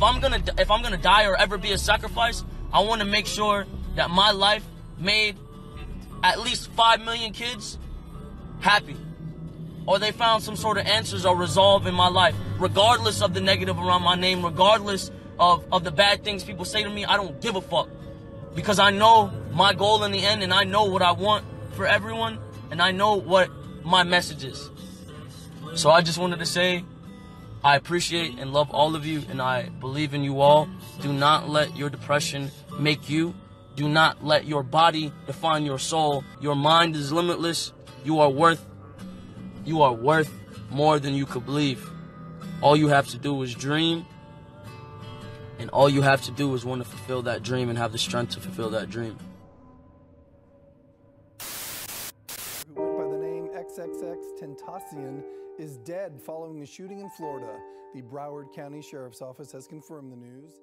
if I'm gonna if I'm gonna die or ever be a sacrifice, I want to make sure that my life made at least five million kids happy, or they found some sort of answers or resolve in my life, regardless of the negative around my name, regardless of of the bad things people say to me. I don't give a fuck because I know my goal in the end, and I know what I want for everyone, and I know what my message is. So I just wanted to say I appreciate and love all of you, and I believe in you all. Do not let your depression make you. Do not let your body define your soul. Your mind is limitless. You are worth you are worth more than you could believe. All you have to do is dream. And all you have to do is want to fulfill that dream and have the strength to fulfill that dream. Who went by the name XXX Tentacion is dead following a shooting in Florida. The Broward County Sheriff's Office has confirmed the news.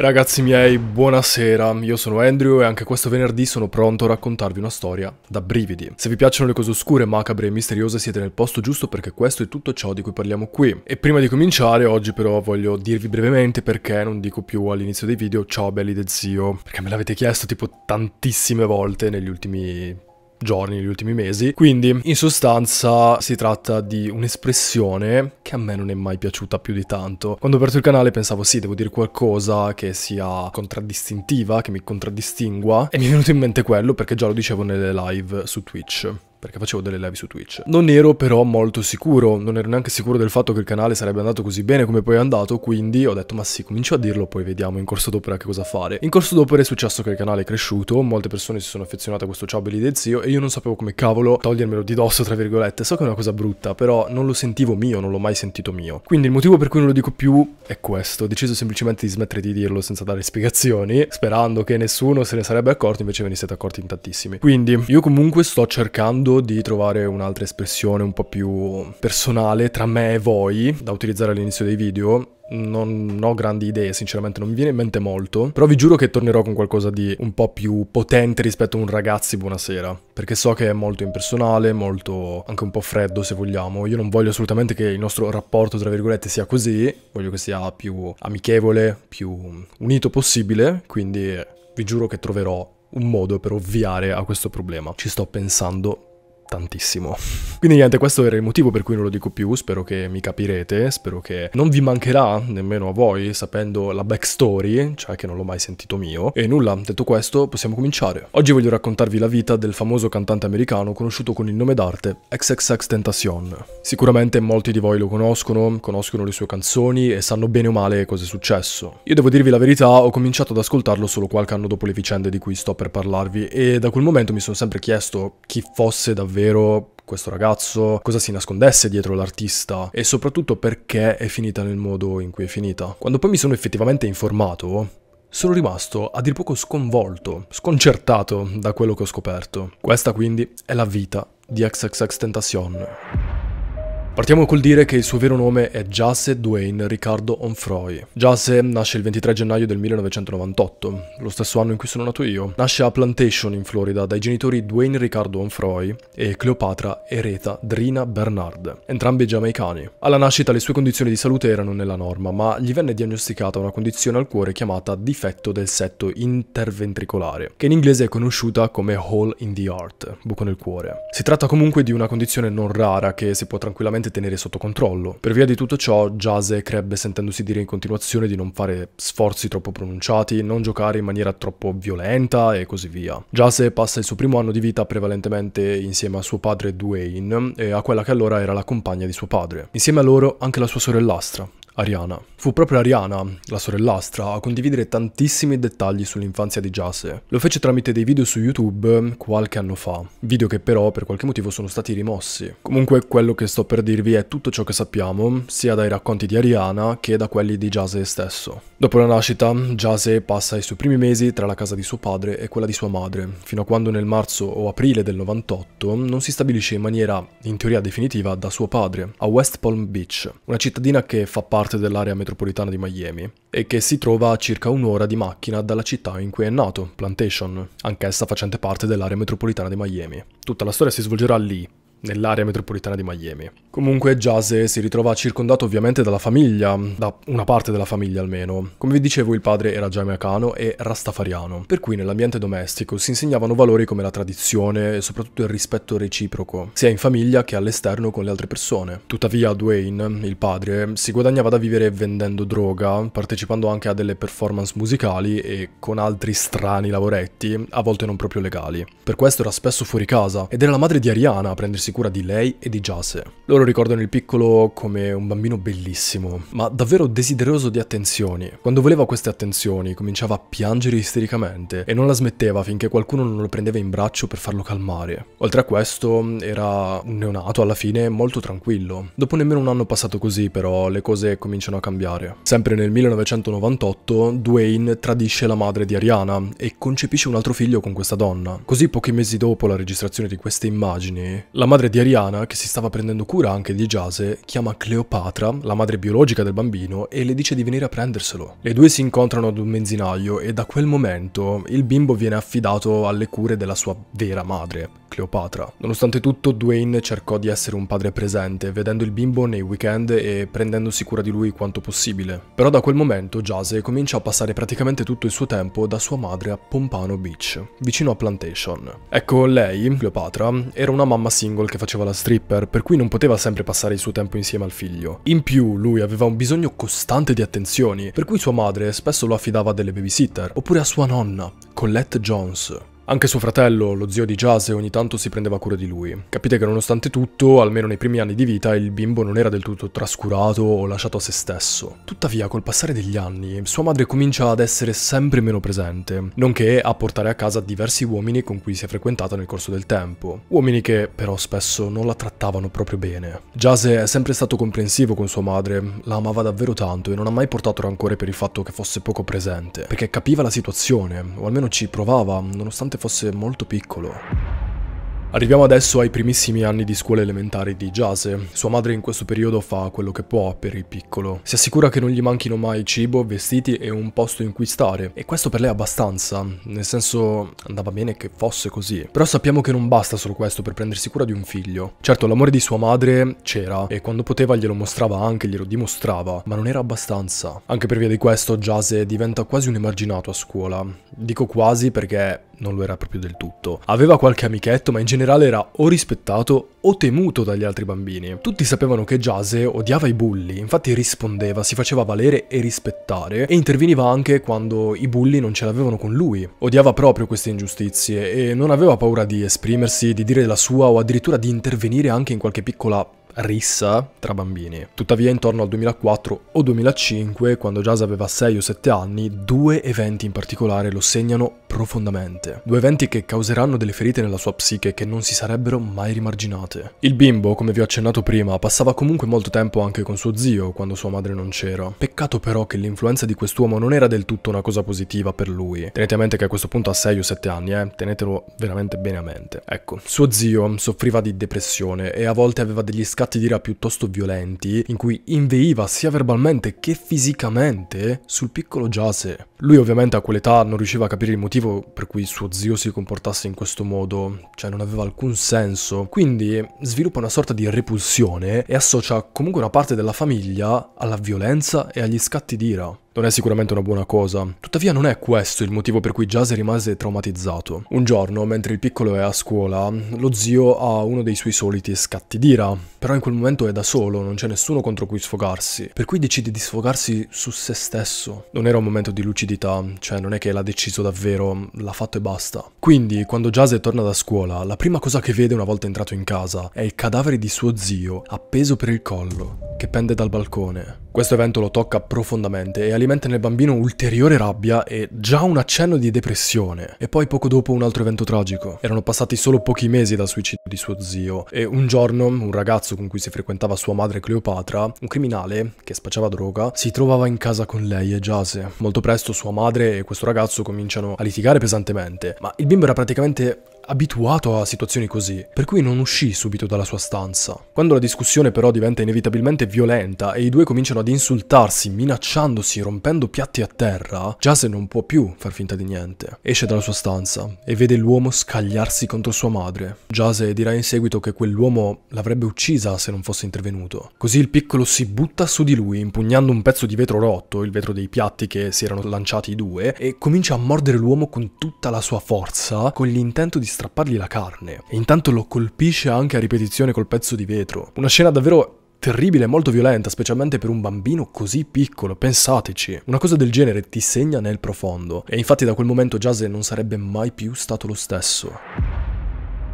Ragazzi miei, buonasera, io sono Andrew e anche questo venerdì sono pronto a raccontarvi una storia da brividi. Se vi piacciono le cose oscure, macabre e misteriose siete nel posto giusto perché questo è tutto ciò di cui parliamo qui. E prima di cominciare, oggi però voglio dirvi brevemente perché non dico più all'inizio dei video ciao belli del zio, perché me l'avete chiesto tipo tantissime volte negli ultimi giorni, negli ultimi mesi. Quindi, in sostanza, si tratta di un'espressione che a me non è mai piaciuta più di tanto. Quando ho aperto il canale pensavo, sì, devo dire qualcosa che sia contraddistintiva, che mi contraddistingua, e mi è venuto in mente quello perché già lo dicevo nelle live su Twitch perché facevo delle live su Twitch. Non ero però molto sicuro, non ero neanche sicuro del fatto che il canale sarebbe andato così bene come poi è andato, quindi ho detto ma sì, comincio a dirlo, poi vediamo in corso d'opera che cosa fare. In corso d'opera è successo che il canale è cresciuto, molte persone si sono affezionate a questo ciabili del zio e io non sapevo come cavolo togliermelo di dosso, tra virgolette. So che è una cosa brutta, però non lo sentivo mio, non l'ho mai sentito mio. Quindi il motivo per cui non lo dico più è questo, ho deciso semplicemente di smettere di dirlo senza dare spiegazioni, sperando che nessuno se ne sarebbe accorto, invece ve ne siete accorti in tantissimi. Quindi io comunque sto cercando modo di trovare un'altra espressione un po' più personale tra me e voi da utilizzare all'inizio dei video non ho grandi idee, sinceramente non mi viene in mente molto, però vi giuro che tornerò con qualcosa di un po' più potente rispetto a un ragazzi buonasera, perché so che è molto impersonale, molto anche un po' freddo se vogliamo, io non voglio assolutamente che il nostro rapporto tra virgolette sia così, voglio che sia più amichevole, più unito possibile, quindi vi giuro che troverò un modo per ovviare a questo problema, ci sto pensando tantissimo. Quindi niente, questo era il motivo per cui non lo dico più, spero che mi capirete, spero che non vi mancherà nemmeno a voi sapendo la backstory, cioè che non l'ho mai sentito mio. E nulla, detto questo, possiamo cominciare. Oggi voglio raccontarvi la vita del famoso cantante americano conosciuto con il nome d'arte XXX Tentacion. Sicuramente molti di voi lo conoscono, conoscono le sue canzoni e sanno bene o male cosa è successo. Io devo dirvi la verità, ho cominciato ad ascoltarlo solo qualche anno dopo le vicende di cui sto per parlarvi e da quel momento mi sono sempre chiesto chi fosse davvero ovvero questo ragazzo, cosa si nascondesse dietro l'artista e soprattutto perché è finita nel modo in cui è finita. Quando poi mi sono effettivamente informato, sono rimasto a dir poco sconvolto, sconcertato da quello che ho scoperto. Questa quindi è la vita di XXX Tentacion. Partiamo col dire che il suo vero nome è Jace Dwayne Riccardo Onfroy. Jace nasce il 23 gennaio del 1998, lo stesso anno in cui sono nato io. Nasce a Plantation in Florida dai genitori Dwayne Riccardo Onfroy e Cleopatra Ereta Drina Bernard, entrambi giamaicani. Alla nascita le sue condizioni di salute erano nella norma, ma gli venne diagnosticata una condizione al cuore chiamata difetto del setto interventricolare, che in inglese è conosciuta come hole in the heart, buco nel cuore. Si tratta comunque di una condizione non rara che si può tranquillamente sicuramente tenere sotto controllo. Per via di tutto ciò, Jase crebbe sentendosi dire in continuazione di non fare sforzi troppo pronunciati, non giocare in maniera troppo violenta e così via. Jase passa il suo primo anno di vita prevalentemente insieme a suo padre Dwayne e a quella che allora era la compagna di suo padre. Insieme a loro anche la sua sorellastra, Ariana. Fu proprio Ariana, la sorellastra, a condividere tantissimi dettagli sull'infanzia di Jase. Lo fece tramite dei video su YouTube mm, qualche anno fa, video che però per qualche motivo sono stati rimossi. Comunque quello che sto per dirvi è tutto ciò che sappiamo, sia dai racconti di Ariana che da quelli di Jase stesso. Dopo la nascita, Jase passa i suoi primi mesi tra la casa di suo padre e quella di sua madre, fino a quando nel marzo o aprile del 98 non si stabilisce in maniera, in teoria definitiva, da suo padre, a West Palm Beach, una cittadina che fa parte dell'area metropolitana metropolitana di Miami e che si trova a circa un'ora di macchina dalla città in cui è nato, Plantation, anch'essa facente parte dell'area metropolitana di Miami. Tutta la storia si svolgerà lì, nell'area metropolitana di Miami. Comunque Jase si ritrova circondato ovviamente dalla famiglia, da una parte della famiglia almeno. Come vi dicevo il padre era giamaicano e rastafariano, per cui nell'ambiente domestico si insegnavano valori come la tradizione e soprattutto il rispetto reciproco, sia in famiglia che all'esterno con le altre persone. Tuttavia Dwayne, il padre, si guadagnava da vivere vendendo droga, partecipando anche a delle performance musicali e con altri strani lavoretti, a volte non proprio legali. Per questo era spesso fuori casa ed era la madre di Ariana a prendersi cura di lei e di Jase. Loro ricordano il piccolo come un bambino bellissimo, ma davvero desideroso di attenzioni. Quando voleva queste attenzioni cominciava a piangere istericamente e non la smetteva finché qualcuno non lo prendeva in braccio per farlo calmare. Oltre a questo era un neonato alla fine molto tranquillo. Dopo nemmeno un anno passato così però le cose cominciano a cambiare. Sempre nel 1998 Dwayne tradisce la madre di Ariana e concepisce un altro figlio con questa donna. Così pochi mesi dopo la registrazione di queste immagini, la madre madre di Ariana, che si stava prendendo cura anche di Giase, chiama Cleopatra, la madre biologica del bambino, e le dice di venire a prenderselo. Le due si incontrano ad un benzinaio e da quel momento il bimbo viene affidato alle cure della sua vera madre, Cleopatra. Nonostante tutto, Dwayne cercò di essere un padre presente, vedendo il bimbo nei weekend e prendendosi cura di lui quanto possibile. Però da quel momento Giase comincia a passare praticamente tutto il suo tempo da sua madre a Pompano Beach, vicino a Plantation. Ecco, lei, Cleopatra, era una mamma single che faceva la stripper, per cui non poteva sempre passare il suo tempo insieme al figlio. In più, lui aveva un bisogno costante di attenzioni, per cui sua madre spesso lo affidava a delle babysitter, oppure a sua nonna, Colette Jones. Anche suo fratello, lo zio di Jase, ogni tanto si prendeva cura di lui. Capite che nonostante tutto, almeno nei primi anni di vita, il bimbo non era del tutto trascurato o lasciato a se stesso. Tuttavia, col passare degli anni, sua madre comincia ad essere sempre meno presente, nonché a portare a casa diversi uomini con cui si è frequentata nel corso del tempo. Uomini che, però, spesso non la trattavano proprio bene. Jase è sempre stato comprensivo con sua madre, la amava davvero tanto e non ha mai portato rancore per il fatto che fosse poco presente, perché capiva la situazione, o almeno ci provava, nonostante fosse molto piccolo. Arriviamo adesso ai primissimi anni di scuola elementare di Jase. Sua madre in questo periodo fa quello che può per il piccolo. Si assicura che non gli manchino mai cibo, vestiti e un posto in cui stare. E questo per lei è abbastanza, nel senso andava bene che fosse così. Però sappiamo che non basta solo questo per prendersi cura di un figlio. Certo, l'amore di sua madre c'era e quando poteva glielo mostrava anche, glielo dimostrava, ma non era abbastanza. Anche per via di questo Jase diventa quasi un emarginato a scuola. Dico quasi perché non lo era proprio del tutto. Aveva qualche amichetto, ma in generale era o rispettato o temuto dagli altri bambini. Tutti sapevano che Jase odiava i bulli, infatti rispondeva, si faceva valere e rispettare e interveniva anche quando i bulli non ce l'avevano con lui. Odiava proprio queste ingiustizie e non aveva paura di esprimersi, di dire la sua o addirittura di intervenire anche in qualche piccola rissa tra bambini. Tuttavia intorno al 2004 o 2005, quando Jazz aveva 6 o 7 anni, due eventi in particolare lo segnano profondamente. Due eventi che causeranno delle ferite nella sua psiche che non si sarebbero mai rimarginate. Il bimbo, come vi ho accennato prima, passava comunque molto tempo anche con suo zio quando sua madre non c'era. Peccato però che l'influenza di quest'uomo non era del tutto una cosa positiva per lui. Tenete a mente che a questo punto ha 6 o 7 anni, eh, tenetelo veramente bene a mente. Ecco, suo zio soffriva di depressione e a volte aveva degli scatti scatti d'ira piuttosto violenti, in cui inveiva sia verbalmente che fisicamente sul piccolo Giase. Lui ovviamente a quell'età non riusciva a capire il motivo per cui suo zio si comportasse in questo modo, cioè non aveva alcun senso, quindi sviluppa una sorta di repulsione e associa comunque una parte della famiglia alla violenza e agli scatti d'ira. Non è sicuramente una buona cosa. Tuttavia non è questo il motivo per cui Jazz rimase traumatizzato. Un giorno, mentre il piccolo è a scuola, lo zio ha uno dei suoi soliti scatti d'ira, però in quel momento è da solo, non c'è nessuno contro cui sfogarsi, per cui decide di sfogarsi su se stesso. Non era un momento di lucidità, cioè non è che l'ha deciso davvero, l'ha fatto e basta. Quindi, quando Jazz torna da scuola, la prima cosa che vede una volta entrato in casa è il cadavere di suo zio appeso per il collo, che pende dal balcone. Questo evento lo tocca profondamente e alimenta sperimenta nel bambino ulteriore rabbia e già un accenno di depressione. E poi poco dopo un altro evento tragico. Erano passati solo pochi mesi dal suicidio di suo zio e un giorno un ragazzo con cui si frequentava sua madre Cleopatra, un criminale che spacciava droga, si trovava in casa con lei e giase. Molto presto sua madre e questo ragazzo cominciano a litigare pesantemente, ma il bimbo era praticamente abituato a situazioni così, per cui non uscì subito dalla sua stanza. Quando la discussione però diventa inevitabilmente violenta e i due cominciano ad insultarsi, minacciandosi, rompendo piatti a terra, Jase non può più far finta di niente. Esce dalla sua stanza e vede l'uomo scagliarsi contro sua madre. Jase dirà in seguito che quell'uomo l'avrebbe uccisa se non fosse intervenuto. Così il piccolo si butta su di lui, impugnando un pezzo di vetro rotto, il vetro dei piatti che si erano lanciati i due, e comincia a mordere l'uomo con tutta la sua forza, con l'intento di strappargli la carne e intanto lo colpisce anche a ripetizione col pezzo di vetro. Una scena davvero terribile e molto violenta, specialmente per un bambino così piccolo, pensateci. Una cosa del genere ti segna nel profondo e infatti da quel momento Jase non sarebbe mai più stato lo stesso.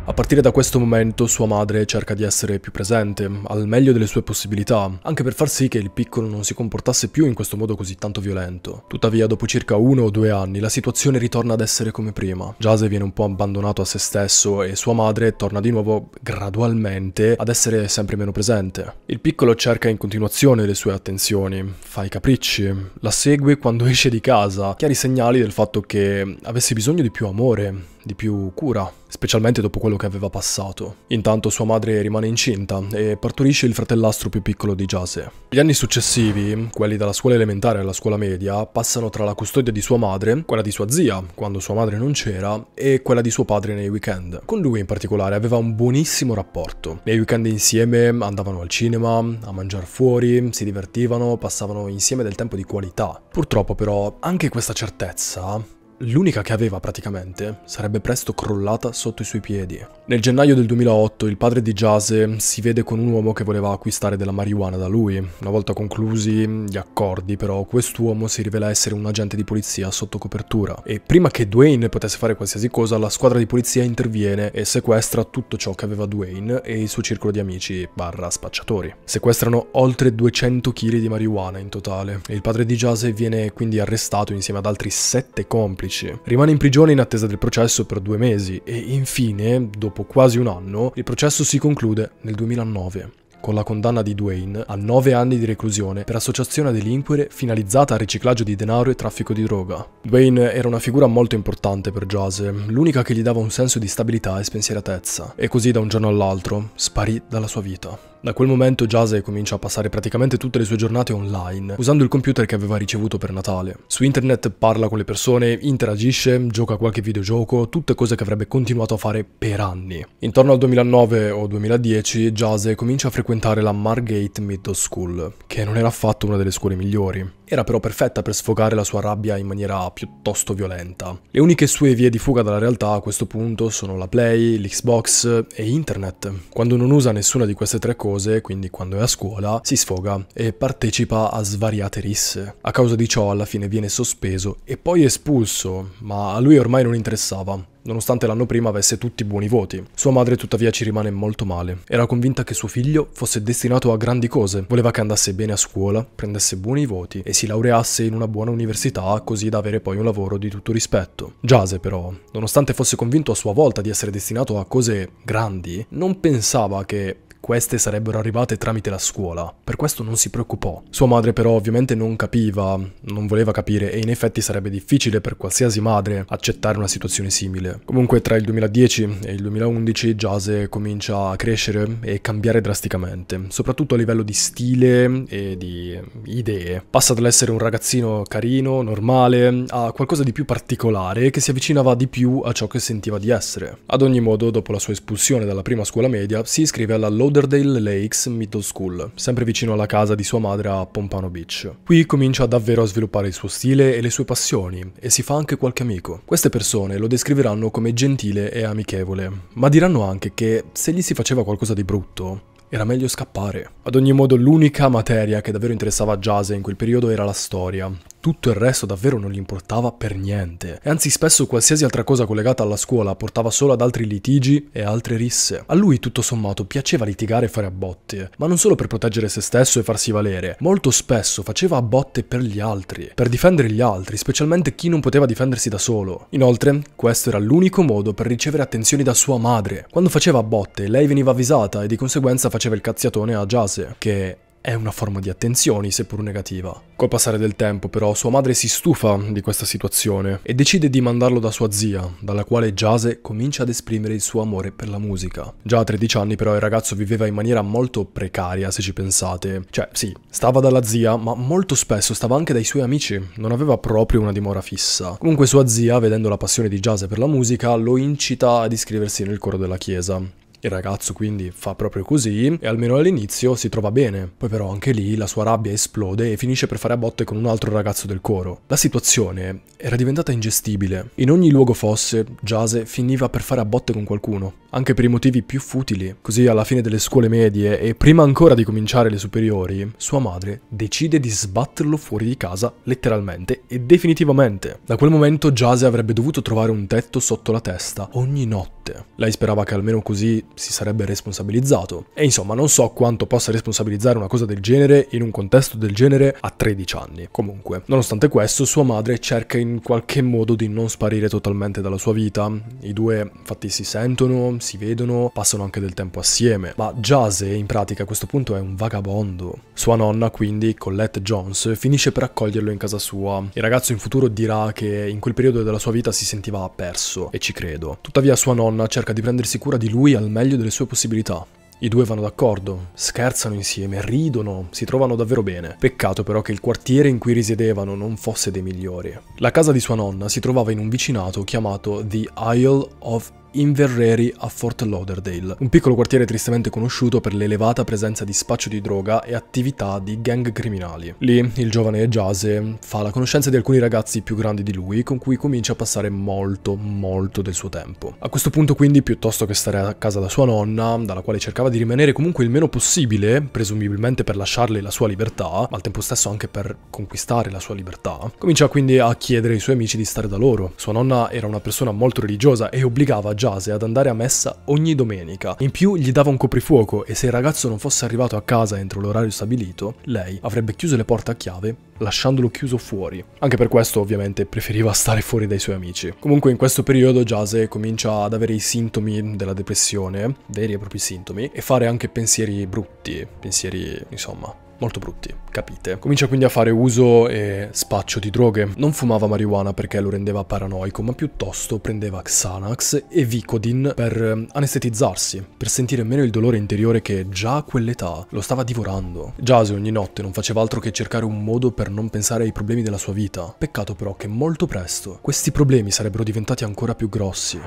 A partire da questo momento sua madre cerca di essere più presente, al meglio delle sue possibilità, anche per far sì che il piccolo non si comportasse più in questo modo così tanto violento. Tuttavia, dopo circa uno o due anni, la situazione ritorna ad essere come prima. Jase viene un po' abbandonato a se stesso e sua madre torna di nuovo gradualmente ad essere sempre meno presente. Il piccolo cerca in continuazione le sue attenzioni, fa i capricci, la segue quando esce di casa, chiari segnali del fatto che avesse bisogno di più amore, di più cura, specialmente dopo quello che aveva passato. Intanto sua madre rimane incinta e partorisce il fratellastro più piccolo di Jase. Gli anni successivi, quelli dalla scuola elementare alla scuola media, passano tra la custodia di sua madre, quella di sua zia, quando sua madre non c'era, e quella di suo padre nei weekend. Con lui in particolare aveva un buonissimo rapporto. Nei weekend insieme andavano al cinema, a mangiare fuori, si divertivano, passavano insieme del tempo di qualità. Purtroppo però anche questa certezza L'unica che aveva praticamente sarebbe presto crollata sotto i suoi piedi. Nel gennaio del 2008 il padre di Jase si vede con un uomo che voleva acquistare della marijuana da lui. Una volta conclusi gli accordi però quest'uomo si rivela essere un agente di polizia sotto copertura e prima che Dwayne potesse fare qualsiasi cosa la squadra di polizia interviene e sequestra tutto ciò che aveva Dwayne e il suo circolo di amici barra spacciatori. Sequestrano oltre 200 kg di marijuana in totale e il padre di Jase viene quindi arrestato insieme ad altri 7 complici psichiatrici. Rimane in prigione in attesa del processo per due mesi e infine, dopo quasi un anno, il processo si conclude nel 2009 con la condanna di Dwayne a 9 anni di reclusione per associazione a delinquere finalizzata al riciclaggio di denaro e traffico di droga. Dwayne era una figura molto importante per Jase, l'unica che gli dava un senso di stabilità e spensieratezza, e così da un giorno all'altro sparì dalla sua vita. Da quel momento Jase comincia a passare praticamente tutte le sue giornate online, usando il computer che aveva ricevuto per Natale. Su internet parla con le persone, interagisce, gioca a qualche videogioco, tutte cose che avrebbe continuato a fare per anni. Intorno al 2009 o 2010 Jase comincia a frequentare la Margate Middle School, che non era affatto una delle scuole migliori. Era però perfetta per sfogare la sua rabbia in maniera piuttosto violenta. Le uniche sue vie di fuga dalla realtà a questo punto sono la Play, l'Xbox e internet. Quando non usa nessuna di queste tre cose, quindi quando è a scuola, si sfoga e partecipa a svariate risse. A causa di ciò alla fine viene sospeso e poi espulso, ma a lui ormai non interessava nonostante l'anno prima avesse tutti buoni voti. Sua madre tuttavia ci rimane molto male. Era convinta che suo figlio fosse destinato a grandi cose, voleva che andasse bene a scuola, prendesse buoni voti e si laureasse in una buona università così da avere poi un lavoro di tutto rispetto. Giase però, nonostante fosse convinto a sua volta di essere destinato a cose grandi, non pensava che queste sarebbero arrivate tramite la scuola, per questo non si preoccupò. Sua madre però ovviamente non capiva, non voleva capire e in effetti sarebbe difficile per qualsiasi madre accettare una situazione simile. Comunque tra il 2010 e il 2011 Jase comincia a crescere e cambiare drasticamente, soprattutto a livello di stile e di idee. Passa dall'essere un ragazzino carino, normale, a qualcosa di più particolare che si avvicinava di più a ciò che sentiva di essere. Ad ogni modo, dopo la sua espulsione dalla prima scuola media, si iscrive alla Lode Lauderdale Lakes Middle School, sempre vicino alla casa di sua madre a Pompano Beach. Qui comincia davvero a sviluppare il suo stile e le sue passioni, e si fa anche qualche amico. Queste persone lo descriveranno come gentile e amichevole, ma diranno anche che se gli si faceva qualcosa di brutto, era meglio scappare. Ad ogni modo l'unica materia che davvero interessava Jase in quel periodo era la storia, tutto il resto davvero non gli importava per niente. E anzi spesso qualsiasi altra cosa collegata alla scuola portava solo ad altri litigi e altre risse. A lui tutto sommato piaceva litigare e fare a botte, ma non solo per proteggere se stesso e farsi valere, molto spesso faceva a botte per gli altri, per difendere gli altri, specialmente chi non poteva difendersi da solo. Inoltre, questo era l'unico modo per ricevere attenzioni da sua madre. Quando faceva a botte, lei veniva avvisata e di conseguenza faceva il cazziatone a Jase, che è una forma di attenzioni, seppur negativa. Col passare del tempo, però, sua madre si stufa di questa situazione e decide di mandarlo da sua zia, dalla quale Jase comincia ad esprimere il suo amore per la musica. Già a 13 anni, però, il ragazzo viveva in maniera molto precaria, se ci pensate. Cioè, sì, stava dalla zia, ma molto spesso stava anche dai suoi amici, non aveva proprio una dimora fissa. Comunque sua zia, vedendo la passione di Jase per la musica, lo incita ad iscriversi nel coro della chiesa. Il ragazzo quindi fa proprio così e almeno all'inizio si trova bene, poi però anche lì la sua rabbia esplode e finisce per fare a botte con un altro ragazzo del coro. La situazione era diventata ingestibile. In ogni luogo fosse, Jase finiva per fare a botte con qualcuno, anche per i motivi più futili. Così alla fine delle scuole medie e prima ancora di cominciare le superiori, sua madre decide di sbatterlo fuori di casa letteralmente e definitivamente. Da quel momento Jase avrebbe dovuto trovare un tetto sotto la testa ogni notte. Lei sperava che almeno così si sarebbe responsabilizzato. E insomma, non so quanto possa responsabilizzare una cosa del genere in un contesto del genere a 13 anni. Comunque, nonostante questo, sua madre cerca in qualche modo di non sparire totalmente dalla sua vita. I due infatti si sentono, si vedono, passano anche del tempo assieme, ma Jase in pratica a questo punto è un vagabondo. Sua nonna, quindi, Colette Jones, finisce per accoglierlo in casa sua. Il ragazzo in futuro dirà che in quel periodo della sua vita si sentiva perso, e ci credo. Tuttavia sua nonna cerca di prendersi cura di lui almeno meglio delle sue possibilità. I due vanno d'accordo, scherzano insieme, ridono, si trovano davvero bene. Peccato però che il quartiere in cui risiedevano non fosse dei migliori. La casa di sua nonna si trovava in un vicinato chiamato The Isle of Inverreri a Fort Lauderdale, un piccolo quartiere tristemente conosciuto per l'elevata presenza di spaccio di droga e attività di gang criminali. Lì il giovane Jase fa la conoscenza di alcuni ragazzi più grandi di lui con cui comincia a passare molto molto del suo tempo. A questo punto quindi piuttosto che stare a casa da sua nonna, dalla quale cercava di rimanere comunque il meno possibile, presumibilmente per lasciarle la sua libertà, ma al tempo stesso anche per conquistare la sua libertà, comincia quindi a chiedere ai suoi amici di stare da loro. Sua nonna era una persona molto religiosa e obbligava Jase incoraggiase ad andare a messa ogni domenica. In più gli dava un coprifuoco e se il ragazzo non fosse arrivato a casa entro l'orario stabilito, lei avrebbe chiuso le porte a chiave lasciandolo chiuso fuori. Anche per questo ovviamente preferiva stare fuori dai suoi amici. Comunque in questo periodo Jase comincia ad avere i sintomi della depressione, veri e propri sintomi, e fare anche pensieri brutti, pensieri insomma molto brutti, capite? Comincia quindi a fare uso e spaccio di droghe. Non fumava marijuana perché lo rendeva paranoico, ma piuttosto prendeva Xanax e Vicodin per ehm, anestetizzarsi, per sentire meno il dolore interiore che già a quell'età lo stava divorando. Giase ogni notte non faceva altro che cercare un modo per non pensare ai problemi della sua vita. Peccato però che molto presto questi problemi sarebbero diventati ancora più grossi.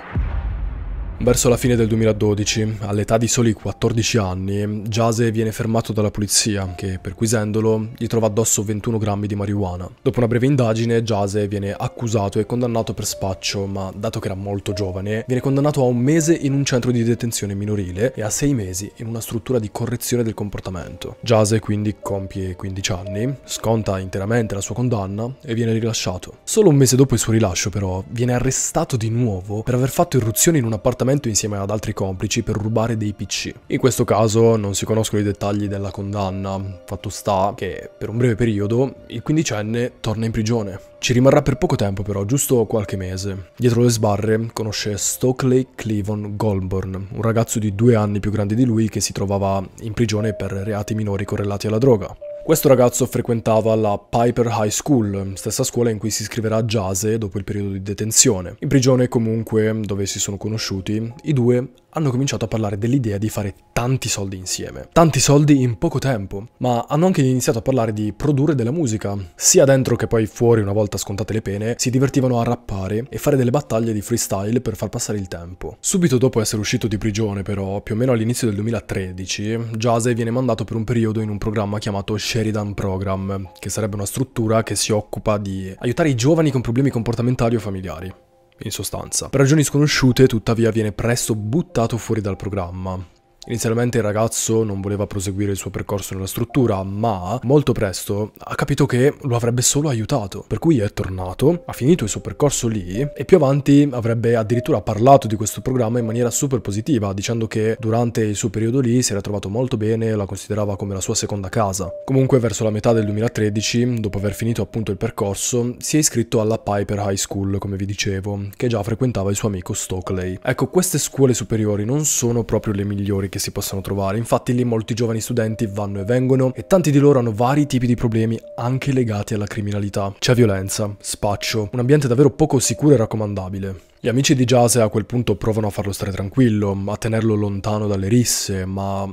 Verso la fine del 2012, all'età di soli 14 anni, Jase viene fermato dalla polizia che, perquisendolo, gli trova addosso 21 grammi di marijuana. Dopo una breve indagine, Jase viene accusato e condannato per spaccio, ma dato che era molto giovane, viene condannato a un mese in un centro di detenzione minorile e a sei mesi in una struttura di correzione del comportamento. Jase quindi compie 15 anni, sconta interamente la sua condanna e viene rilasciato. Solo un mese dopo il suo rilascio, però, viene arrestato di nuovo per aver fatto irruzione in un appartamento appartamento insieme ad altri complici per rubare dei PC. In questo caso non si conoscono i dettagli della condanna, fatto sta che per un breve periodo il quindicenne torna in prigione. Ci rimarrà per poco tempo però, giusto qualche mese. Dietro le sbarre conosce Stokely Cleavon Goldborn, un ragazzo di due anni più grande di lui che si trovava in prigione per reati minori correlati alla droga. Questo ragazzo frequentava la Piper High School, stessa scuola in cui si iscriverà a Jase dopo il periodo di detenzione. In prigione comunque, dove si sono conosciuti, i due hanno cominciato a parlare dell'idea di fare tanti soldi insieme. Tanti soldi in poco tempo, ma hanno anche iniziato a parlare di produrre della musica. Sia dentro che poi fuori, una volta scontate le pene, si divertivano a rappare e fare delle battaglie di freestyle per far passare il tempo. Subito dopo essere uscito di prigione, però, più o meno all'inizio del 2013, Jase viene mandato per un periodo in un programma chiamato Sheridan Program, che sarebbe una struttura che si occupa di aiutare i giovani con problemi comportamentali o familiari in sostanza. Per ragioni sconosciute, tuttavia, viene presto buttato fuori dal programma. Inizialmente il ragazzo non voleva proseguire il suo percorso nella struttura, ma molto presto ha capito che lo avrebbe solo aiutato, per cui è tornato, ha finito il suo percorso lì e più avanti avrebbe addirittura parlato di questo programma in maniera super positiva, dicendo che durante il suo periodo lì si era trovato molto bene, e la considerava come la sua seconda casa. Comunque verso la metà del 2013, dopo aver finito appunto il percorso, si è iscritto alla Piper High School, come vi dicevo, che già frequentava il suo amico Stokely. Ecco, queste scuole superiori non sono proprio le migliori che che si possono trovare, infatti lì molti giovani studenti vanno e vengono e tanti di loro hanno vari tipi di problemi anche legati alla criminalità. C'è violenza, spaccio, un ambiente davvero poco sicuro e raccomandabile. Gli amici di Jase a quel punto provano a farlo stare tranquillo, a tenerlo lontano dalle risse, ma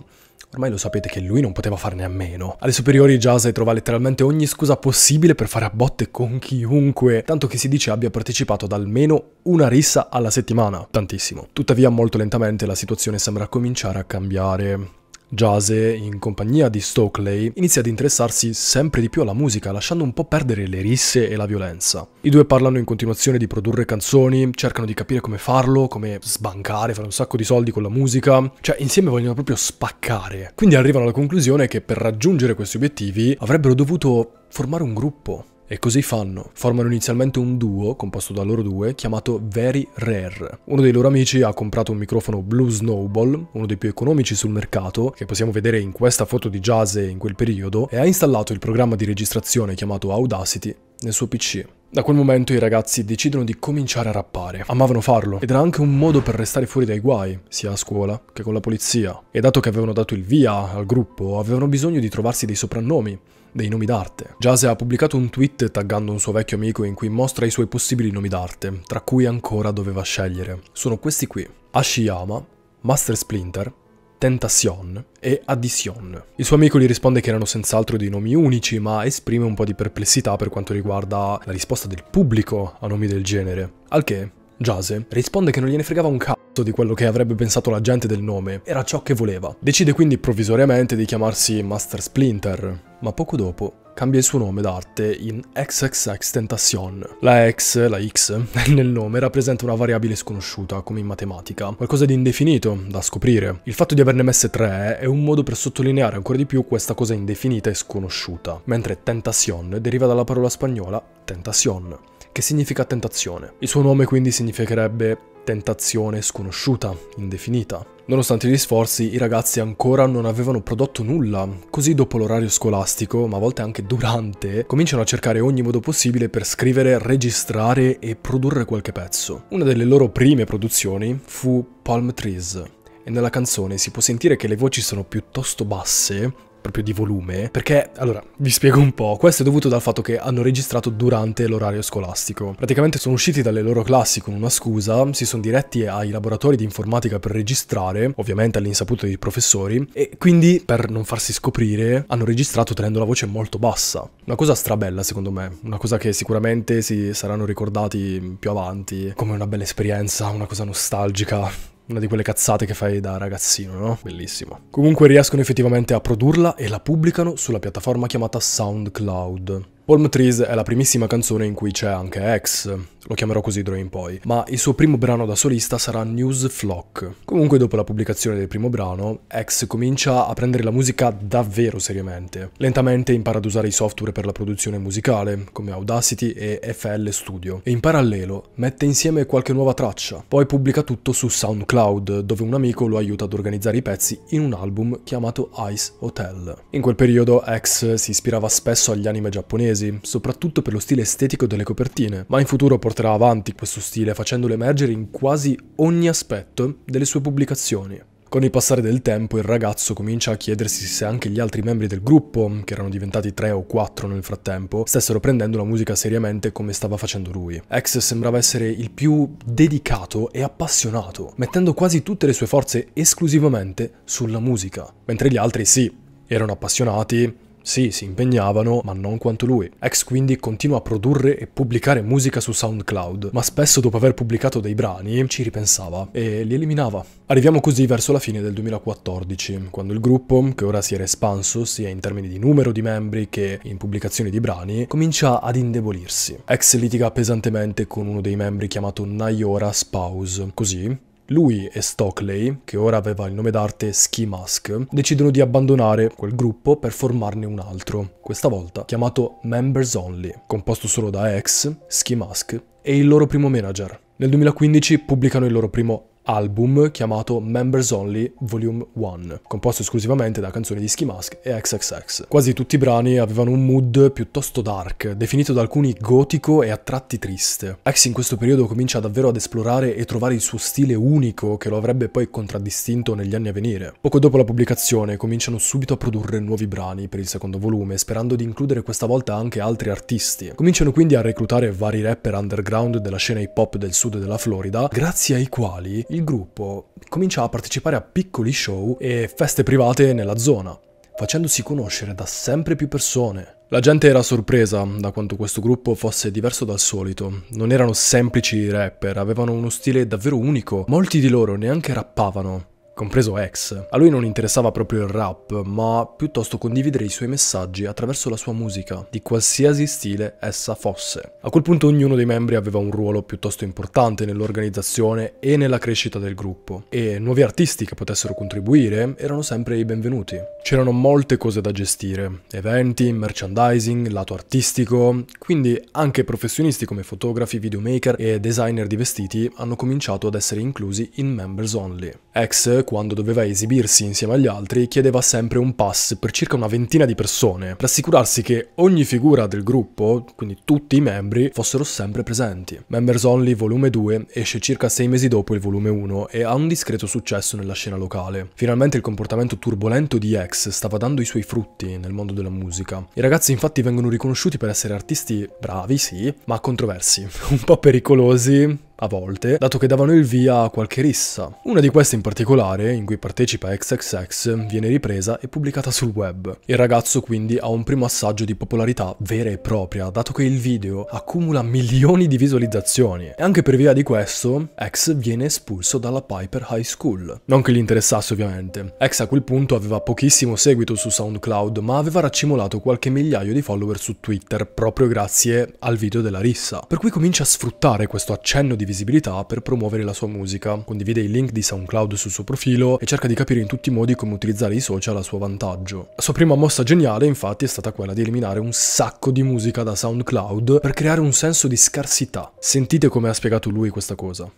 Ormai lo sapete che lui non poteva farne a meno. Alle superiori Jasai trova letteralmente ogni scusa possibile per fare a botte con chiunque, tanto che si dice abbia partecipato ad almeno una rissa alla settimana, tantissimo. Tuttavia molto lentamente la situazione sembra cominciare a cambiare. Jase, in compagnia di Stokely, inizia ad interessarsi sempre di più alla musica, lasciando un po' perdere le risse e la violenza. I due parlano in continuazione di produrre canzoni, cercano di capire come farlo, come sbancare, fare un sacco di soldi con la musica, cioè insieme vogliono proprio spaccare. Quindi arrivano alla conclusione che per raggiungere questi obiettivi avrebbero dovuto formare un gruppo, e così fanno. Formano inizialmente un duo, composto da loro due, chiamato Very Rare. Uno dei loro amici ha comprato un microfono Blue Snowball, uno dei più economici sul mercato, che possiamo vedere in questa foto di Jazz in quel periodo, e ha installato il programma di registrazione chiamato Audacity nel suo PC. Da quel momento i ragazzi decidono di cominciare a rappare. Amavano farlo ed era anche un modo per restare fuori dai guai, sia a scuola che con la polizia. E dato che avevano dato il via al gruppo, avevano bisogno di trovarsi dei soprannomi, dei nomi d'arte. Jase ha pubblicato un tweet taggando un suo vecchio amico in cui mostra i suoi possibili nomi d'arte, tra cui ancora doveva scegliere. Sono questi qui. Ashiyama, Master Splinter, Tentacion e Addition. Il suo amico gli risponde che erano senz'altro dei nomi unici, ma esprime un po' di perplessità per quanto riguarda la risposta del pubblico a nomi del genere. Al che Giase risponde che non gliene fregava un cazzo di quello che avrebbe pensato la gente del nome, era ciò che voleva. Decide quindi provvisoriamente di chiamarsi Master Splinter, ma poco dopo cambia il suo nome d'arte in XXX Tentacion. La X, la X, nel nome rappresenta una variabile sconosciuta, come in matematica, qualcosa di indefinito, da scoprire. Il fatto di averne messe tre è un modo per sottolineare ancora di più questa cosa indefinita e sconosciuta, mentre Tentacion deriva dalla parola spagnola Tentacion, che significa tentazione. Il suo nome quindi significherebbe tentazione sconosciuta, indefinita. Nonostante gli sforzi, i ragazzi ancora non avevano prodotto nulla, così dopo l'orario scolastico, ma a volte anche durante, cominciano a cercare ogni modo possibile per scrivere, registrare e produrre qualche pezzo. Una delle loro prime produzioni fu Palm Trees, e nella canzone si può sentire che le voci sono piuttosto basse proprio di volume, perché, allora, vi spiego un po', questo è dovuto dal fatto che hanno registrato durante l'orario scolastico. Praticamente sono usciti dalle loro classi con una scusa, si sono diretti ai laboratori di informatica per registrare, ovviamente all'insaputo dei professori, e quindi, per non farsi scoprire, hanno registrato tenendo la voce molto bassa. Una cosa strabella, secondo me, una cosa che sicuramente si saranno ricordati più avanti, come una bella esperienza, una cosa nostalgica, una di quelle cazzate che fai da ragazzino, no? Bellissimo. Comunque riescono effettivamente a produrla e la pubblicano sulla piattaforma chiamata SoundCloud. Palm Trees è la primissima canzone in cui c'è anche X, lo chiamerò così d'ora in poi, ma il suo primo brano da solista sarà News Flock. Comunque dopo la pubblicazione del primo brano, X comincia a prendere la musica davvero seriamente. Lentamente impara ad usare i software per la produzione musicale, come Audacity e FL Studio, e in parallelo mette insieme qualche nuova traccia. Poi pubblica tutto su SoundCloud, dove un amico lo aiuta ad organizzare i pezzi in un album chiamato Ice Hotel. In quel periodo X si ispirava spesso agli anime giapponesi, soprattutto per lo stile estetico delle copertine, ma in futuro portava porterà avanti questo stile facendolo emergere in quasi ogni aspetto delle sue pubblicazioni. Con il passare del tempo il ragazzo comincia a chiedersi se anche gli altri membri del gruppo, che erano diventati tre o quattro nel frattempo, stessero prendendo la musica seriamente come stava facendo lui. X sembrava essere il più dedicato e appassionato, mettendo quasi tutte le sue forze esclusivamente sulla musica, mentre gli altri sì, erano appassionati, sì, si impegnavano, ma non quanto lui. X quindi continua a produrre e pubblicare musica su SoundCloud, ma spesso dopo aver pubblicato dei brani ci ripensava e li eliminava. Arriviamo così verso la fine del 2014, quando il gruppo, che ora si era espanso sia in termini di numero di membri che in pubblicazione di brani, comincia ad indebolirsi. X litiga pesantemente con uno dei membri chiamato Nayora Spouse. Così, lui e Stockley, che ora aveva il nome d'arte Ski Mask, decidono di abbandonare quel gruppo per formarne un altro, questa volta chiamato Members Only, composto solo da ex, Ski Mask e il loro primo manager. Nel 2015 pubblicano il loro primo album chiamato Members Only Volume 1, composto esclusivamente da canzoni di Ski Mask e XXX. Quasi tutti i brani avevano un mood piuttosto dark, definito da alcuni gotico e a tratti triste. X in questo periodo comincia davvero ad esplorare e trovare il suo stile unico che lo avrebbe poi contraddistinto negli anni a venire. Poco dopo la pubblicazione cominciano subito a produrre nuovi brani per il secondo volume, sperando di includere questa volta anche altri artisti. Cominciano quindi a reclutare vari rapper underground della scena hip hop del sud della Florida, grazie ai quali il gruppo comincia a partecipare a piccoli show e feste private nella zona, facendosi conoscere da sempre più persone. La gente era sorpresa da quanto questo gruppo fosse diverso dal solito. Non erano semplici rapper, avevano uno stile davvero unico. Molti di loro neanche rappavano compreso ex. A lui non interessava proprio il rap, ma piuttosto condividere i suoi messaggi attraverso la sua musica, di qualsiasi stile essa fosse. A quel punto ognuno dei membri aveva un ruolo piuttosto importante nell'organizzazione e nella crescita del gruppo, e nuovi artisti che potessero contribuire erano sempre i benvenuti. C'erano molte cose da gestire, eventi, merchandising, lato artistico, quindi anche professionisti come fotografi, videomaker e designer di vestiti hanno cominciato ad essere inclusi in Members Only. Ex quando doveva esibirsi insieme agli altri, chiedeva sempre un pass per circa una ventina di persone, per assicurarsi che ogni figura del gruppo, quindi tutti i membri, fossero sempre presenti. Members Only Volume 2 esce circa sei mesi dopo il Volume 1 e ha un discreto successo nella scena locale. Finalmente il comportamento turbolento di X stava dando i suoi frutti nel mondo della musica. I ragazzi infatti vengono riconosciuti per essere artisti bravi, sì, ma controversi, un po' pericolosi a volte, dato che davano il via a qualche rissa. Una di queste in particolare, in cui partecipa XXX, viene ripresa e pubblicata sul web. Il ragazzo quindi ha un primo assaggio di popolarità vera e propria, dato che il video accumula milioni di visualizzazioni. E anche per via di questo, X viene espulso dalla Piper High School. Non che gli interessasse ovviamente. X a quel punto aveva pochissimo seguito su SoundCloud, ma aveva raccimolato qualche migliaio di follower su Twitter, proprio grazie al video della rissa. Per cui comincia a sfruttare questo accenno di visibilità per promuovere la sua musica. Condivide il link di SoundCloud sul suo profilo e cerca di capire in tutti i modi come utilizzare i social a suo vantaggio. La sua prima mossa geniale infatti è stata quella di eliminare un sacco di musica da SoundCloud per creare un senso di scarsità. Sentite come ha spiegato lui questa cosa.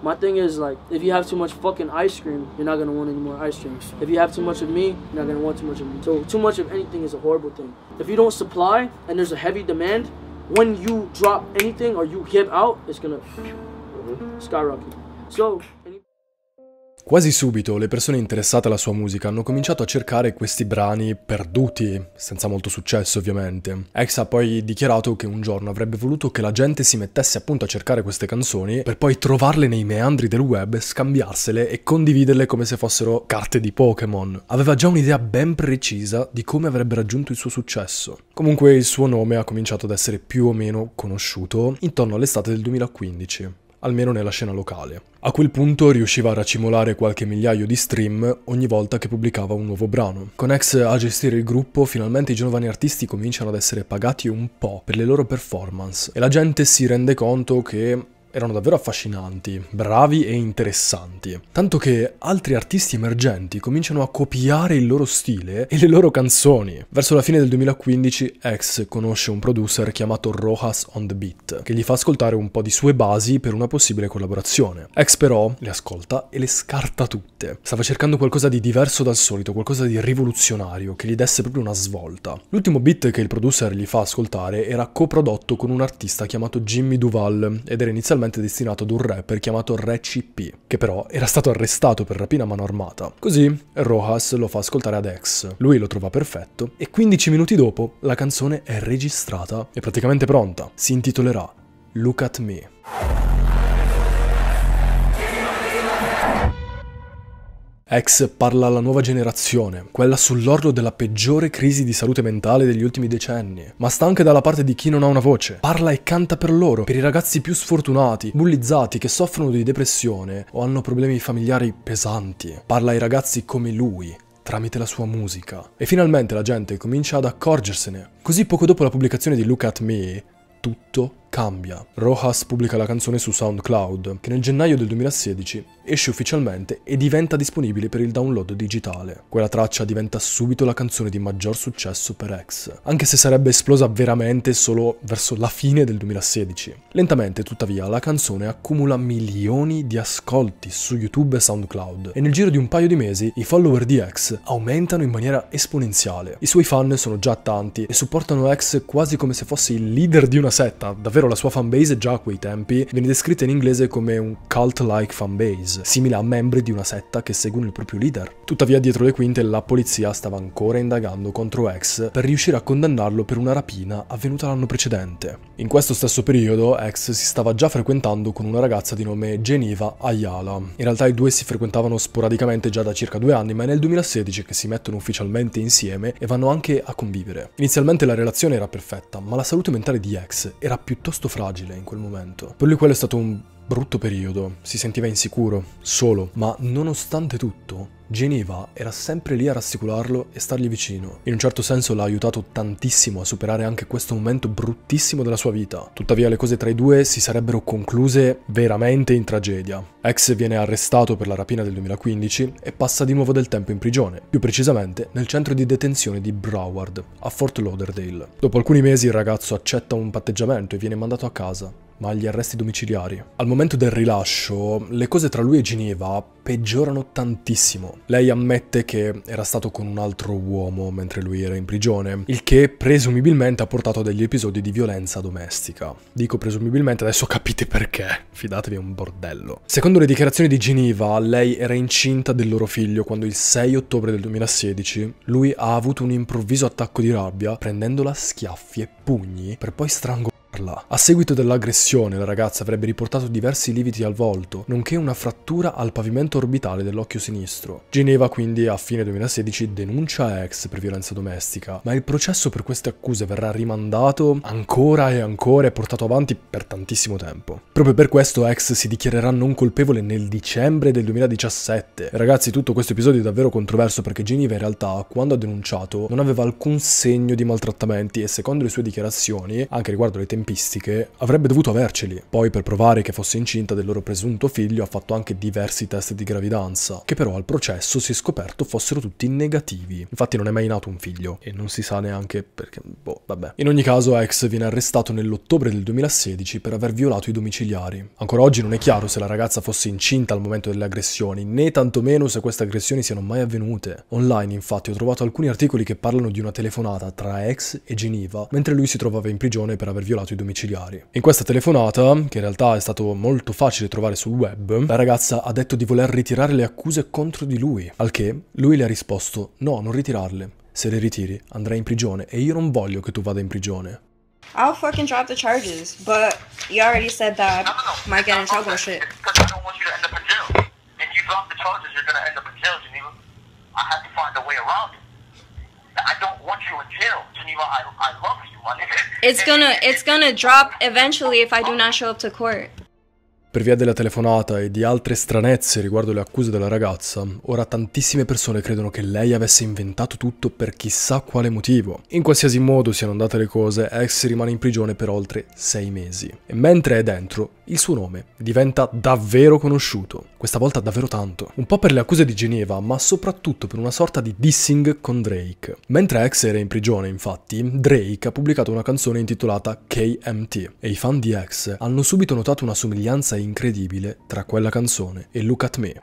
My thing is like, if you have too much fucking ice cream, you're not gonna want any more ice cream. If you have too much of me, you're not gonna want too much of me. So too much of anything is a horrible thing. If you don't supply and there's a heavy demand, when you drop anything or you give out, it's gonna skyrocket. So. Quasi subito le persone interessate alla sua musica hanno cominciato a cercare questi brani perduti, senza molto successo ovviamente. Ex ha poi dichiarato che un giorno avrebbe voluto che la gente si mettesse appunto a cercare queste canzoni per poi trovarle nei meandri del web, scambiarsele e condividerle come se fossero carte di Pokémon. Aveva già un'idea ben precisa di come avrebbe raggiunto il suo successo. Comunque il suo nome ha cominciato ad essere più o meno conosciuto intorno all'estate del 2015 almeno nella scena locale. A quel punto riusciva a racimolare qualche migliaio di stream ogni volta che pubblicava un nuovo brano. Con X a gestire il gruppo, finalmente i giovani artisti cominciano ad essere pagati un po' per le loro performance e la gente si rende conto che erano davvero affascinanti, bravi e interessanti, tanto che altri artisti emergenti cominciano a copiare il loro stile e le loro canzoni. Verso la fine del 2015 X conosce un producer chiamato Rojas on the Beat, che gli fa ascoltare un po' di sue basi per una possibile collaborazione. X però le ascolta e le scarta tutte. Stava cercando qualcosa di diverso dal solito, qualcosa di rivoluzionario, che gli desse proprio una svolta. L'ultimo beat che il producer gli fa ascoltare era coprodotto con un artista chiamato Jimmy Duval ed era inizialmente inizialmente destinato ad un rapper chiamato Re CP, che però era stato arrestato per rapina a mano armata. Così Rojas lo fa ascoltare ad X, lui lo trova perfetto e 15 minuti dopo la canzone è registrata e praticamente pronta. Si intitolerà Look at Me. Ex parla alla nuova generazione, quella sull'orlo della peggiore crisi di salute mentale degli ultimi decenni, ma sta anche dalla parte di chi non ha una voce. Parla e canta per loro, per i ragazzi più sfortunati, bullizzati, che soffrono di depressione o hanno problemi familiari pesanti. Parla ai ragazzi come lui, tramite la sua musica. E finalmente la gente comincia ad accorgersene. Così poco dopo la pubblicazione di Look at Me, tutto cambia. Rojas pubblica la canzone su SoundCloud, che nel gennaio del 2016 esce ufficialmente e diventa disponibile per il download digitale. Quella traccia diventa subito la canzone di maggior successo per X, anche se sarebbe esplosa veramente solo verso la fine del 2016. Lentamente, tuttavia, la canzone accumula milioni di ascolti su YouTube e SoundCloud e nel giro di un paio di mesi i follower di X aumentano in maniera esponenziale. I suoi fan sono già tanti e supportano X quasi come se fosse il leader di una setta, davvero ovvero la sua fanbase già a quei tempi viene descritta in inglese come un cult-like fanbase, simile a membri di una setta che seguono il proprio leader. Tuttavia dietro le quinte la polizia stava ancora indagando contro X per riuscire a condannarlo per una rapina avvenuta l'anno precedente. In questo stesso periodo X si stava già frequentando con una ragazza di nome Geneva Ayala. In realtà i due si frequentavano sporadicamente già da circa due anni, ma è nel 2016 che si mettono ufficialmente insieme e vanno anche a convivere. Inizialmente la relazione era perfetta, ma la salute mentale di X era piuttosto piuttosto fragile in quel momento. Per lui quello è stato un brutto periodo, si sentiva insicuro, solo, ma nonostante tutto Geneva era sempre lì a rassicurarlo e stargli vicino. In un certo senso l'ha aiutato tantissimo a superare anche questo momento bruttissimo della sua vita. Tuttavia le cose tra i due si sarebbero concluse veramente in tragedia. Ex viene arrestato per la rapina del 2015 e passa di nuovo del tempo in prigione, più precisamente nel centro di detenzione di Broward, a Fort Lauderdale. Dopo alcuni mesi il ragazzo accetta un patteggiamento e viene mandato a casa ma agli arresti domiciliari. Al momento del rilascio, le cose tra lui e Ginevra peggiorano tantissimo. Lei ammette che era stato con un altro uomo mentre lui era in prigione, il che presumibilmente ha portato a degli episodi di violenza domestica. Dico presumibilmente, adesso capite perché. Fidatevi, è un bordello. Secondo le dichiarazioni di Ginevra, lei era incinta del loro figlio quando il 6 ottobre del 2016 lui ha avuto un improvviso attacco di rabbia prendendola a schiaffi e pugni per poi strangolare parla. A seguito dell'aggressione la ragazza avrebbe riportato diversi lividi al volto, nonché una frattura al pavimento orbitale dell'occhio sinistro. Geneva quindi a fine 2016 denuncia ex per violenza domestica, ma il processo per queste accuse verrà rimandato ancora e ancora e portato avanti per tantissimo tempo. Proprio per questo ex si dichiarerà non colpevole nel dicembre del 2017. Ragazzi, tutto questo episodio è davvero controverso perché Geneva in realtà, quando ha denunciato, non aveva alcun segno di maltrattamenti e secondo le sue dichiarazioni, anche riguardo le tempistiche, tempistiche avrebbe dovuto averceli. Poi per provare che fosse incinta del loro presunto figlio ha fatto anche diversi test di gravidanza, che però al processo si è scoperto fossero tutti negativi. Infatti non è mai nato un figlio e non si sa neanche perché... boh, vabbè. In ogni caso Ex viene arrestato nell'ottobre del 2016 per aver violato i domiciliari. Ancora oggi non è chiaro se la ragazza fosse incinta al momento delle aggressioni, né tantomeno se queste aggressioni siano mai avvenute. Online infatti ho trovato alcuni articoli che parlano di una telefonata tra Ex e Geneva, mentre lui si trovava in prigione per aver violato i domiciliari. In questa telefonata, che in realtà è stato molto facile trovare sul web, la ragazza ha detto di voler ritirare le accuse contro di lui, al che lui le ha risposto no, non ritirarle. Se le ritiri andrai in prigione e io non voglio che tu vada in prigione. I'll fucking drop the charges, but you already said that no, no. might get in trouble and shit. Because I don't want you to end up in jail. If you drop the charges, you're gonna end up in jail, Geneva. I have to find a way around it. I don't want you in jail, Geneva. I, I love you, my It's gonna it's gonna drop eventually if I do not show up to court. Per via della telefonata e di altre stranezze riguardo le accuse della ragazza, ora tantissime persone credono che lei avesse inventato tutto per chissà quale motivo. In qualsiasi modo siano andate le cose, X rimane in prigione per oltre sei mesi. E mentre è dentro, il suo nome diventa davvero conosciuto, questa volta davvero tanto. Un po' per le accuse di Geneva, ma soprattutto per una sorta di dissing con Drake. Mentre X era in prigione, infatti, Drake ha pubblicato una canzone intitolata KMT e i fan di X hanno subito notato una somiglianza incredibile tra quella canzone e Look at Me.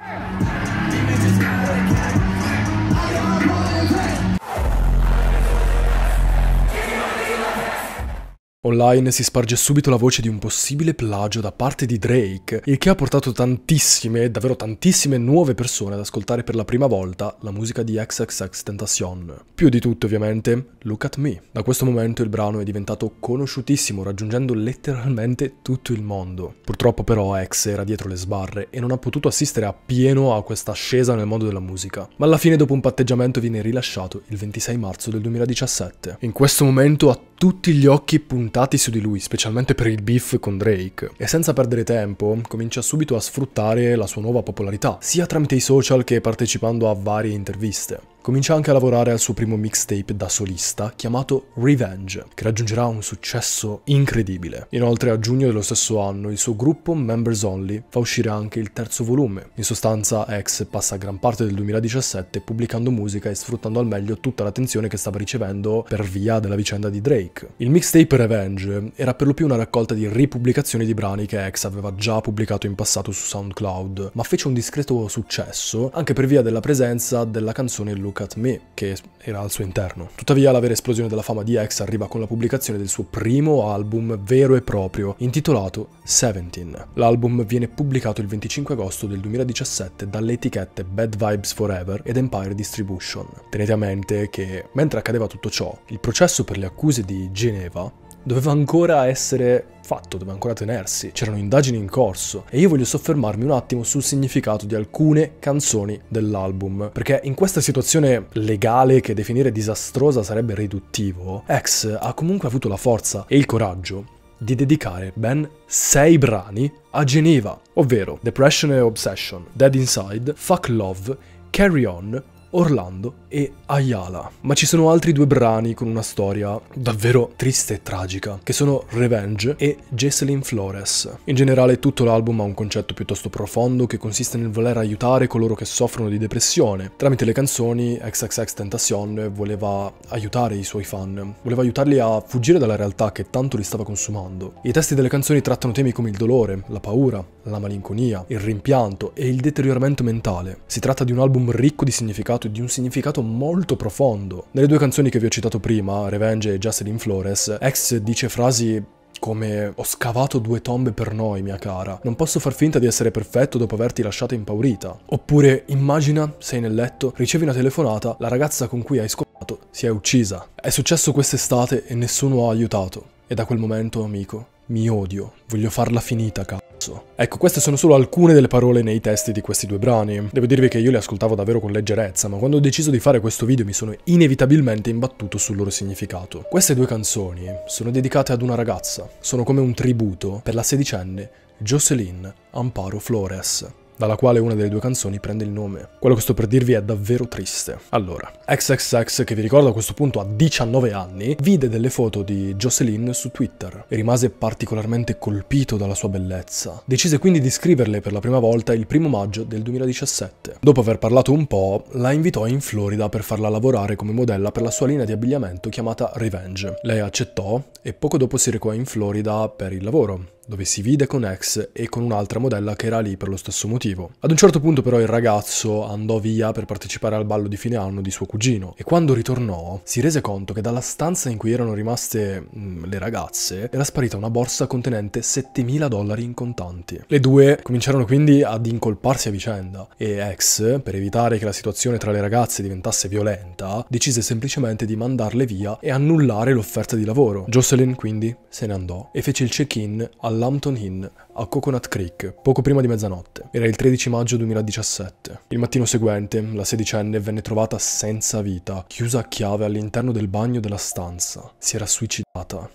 Online si sparge subito la voce di un possibile plagio da parte di Drake, il che ha portato tantissime, davvero tantissime nuove persone ad ascoltare per la prima volta la musica di XXX Tentacion. Più di tutto, ovviamente, Look at Me. Da questo momento il brano è diventato conosciutissimo, raggiungendo letteralmente tutto il mondo. Purtroppo però X era dietro le sbarre e non ha potuto assistere appieno a questa ascesa nel mondo della musica, ma alla fine dopo un patteggiamento viene rilasciato il 26 marzo del 2017. In questo momento a tutti gli occhi puntati su di lui, specialmente per il beef con Drake, e senza perdere tempo comincia subito a sfruttare la sua nuova popolarità, sia tramite i social che partecipando a varie interviste. Comincia anche a lavorare al suo primo mixtape da solista chiamato Revenge, che raggiungerà un successo incredibile. Inoltre a giugno dello stesso anno il suo gruppo Members Only fa uscire anche il terzo volume. In sostanza X passa gran parte del 2017 pubblicando musica e sfruttando al meglio tutta l'attenzione che stava ricevendo per via della vicenda di Drake. Il mixtape Revenge era per lo più una raccolta di ripubblicazioni di brani che X aveva già pubblicato in passato su SoundCloud, ma fece un discreto successo anche per via della presenza della canzone Look at Me, che era al suo interno. Tuttavia la vera esplosione della fama di X arriva con la pubblicazione del suo primo album vero e proprio, intitolato Seventeen. L'album viene pubblicato il 25 agosto del 2017 dalle etichette Bad Vibes Forever ed Empire Distribution. Tenete a mente che, mentre accadeva tutto ciò, il processo per le accuse di Geneva doveva ancora essere fatto, doveva ancora tenersi, c'erano indagini in corso e io voglio soffermarmi un attimo sul significato di alcune canzoni dell'album, perché in questa situazione legale che definire disastrosa sarebbe riduttivo, X ha comunque avuto la forza e il coraggio di dedicare ben sei brani a Geneva, ovvero Depression and Obsession, Dead Inside, Fuck Love, Carry On, Orlando e Ayala. Ma ci sono altri due brani con una storia davvero triste e tragica, che sono Revenge e Jesselyn Flores. In generale tutto l'album ha un concetto piuttosto profondo che consiste nel voler aiutare coloro che soffrono di depressione. Tramite le canzoni XXX Tentacion voleva aiutare i suoi fan, voleva aiutarli a fuggire dalla realtà che tanto li stava consumando. I testi delle canzoni trattano temi come il dolore, la paura, la malinconia, il rimpianto e il deterioramento mentale. Si tratta di un album ricco di significato dotato di un significato molto profondo. Nelle due canzoni che vi ho citato prima, Revenge e Jocelyn Flores, X dice frasi come ho scavato due tombe per noi, mia cara. Non posso far finta di essere perfetto dopo averti lasciata impaurita. Oppure immagina, sei nel letto, ricevi una telefonata, la ragazza con cui hai scopato si è uccisa. È successo quest'estate e nessuno ha aiutato. E da quel momento, amico, mi odio, voglio farla finita, cazzo. Ecco, queste sono solo alcune delle parole nei testi di questi due brani. Devo dirvi che io li ascoltavo davvero con leggerezza, ma quando ho deciso di fare questo video mi sono inevitabilmente imbattuto sul loro significato. Queste due canzoni sono dedicate ad una ragazza, sono come un tributo per la sedicenne Jocelyn Amparo Flores dalla quale una delle due canzoni prende il nome. Quello che sto per dirvi è davvero triste. Allora, XXX, che vi ricordo a questo punto ha 19 anni, vide delle foto di Jocelyn su Twitter e rimase particolarmente colpito dalla sua bellezza. Decise quindi di scriverle per la prima volta il primo maggio del 2017. Dopo aver parlato un po', la invitò in Florida per farla lavorare come modella per la sua linea di abbigliamento chiamata Revenge. Lei accettò e poco dopo si recò in Florida per il lavoro dove si vide con ex e con un'altra modella che era lì per lo stesso motivo. Ad un certo punto però il ragazzo andò via per partecipare al ballo di fine anno di suo cugino e quando ritornò si rese conto che dalla stanza in cui erano rimaste mh, mm, le ragazze era sparita una borsa contenente 7000 dollari in contanti. Le due cominciarono quindi ad incolparsi a vicenda e ex, per evitare che la situazione tra le ragazze diventasse violenta, decise semplicemente di mandarle via e annullare l'offerta di lavoro. Jocelyn quindi se ne andò e fece il check-in al all'Hampton Inn, a Coconut Creek, poco prima di mezzanotte. Era il 13 maggio 2017. Il mattino seguente, la sedicenne venne trovata senza vita, chiusa a chiave all'interno del bagno della stanza. Si era suicidata.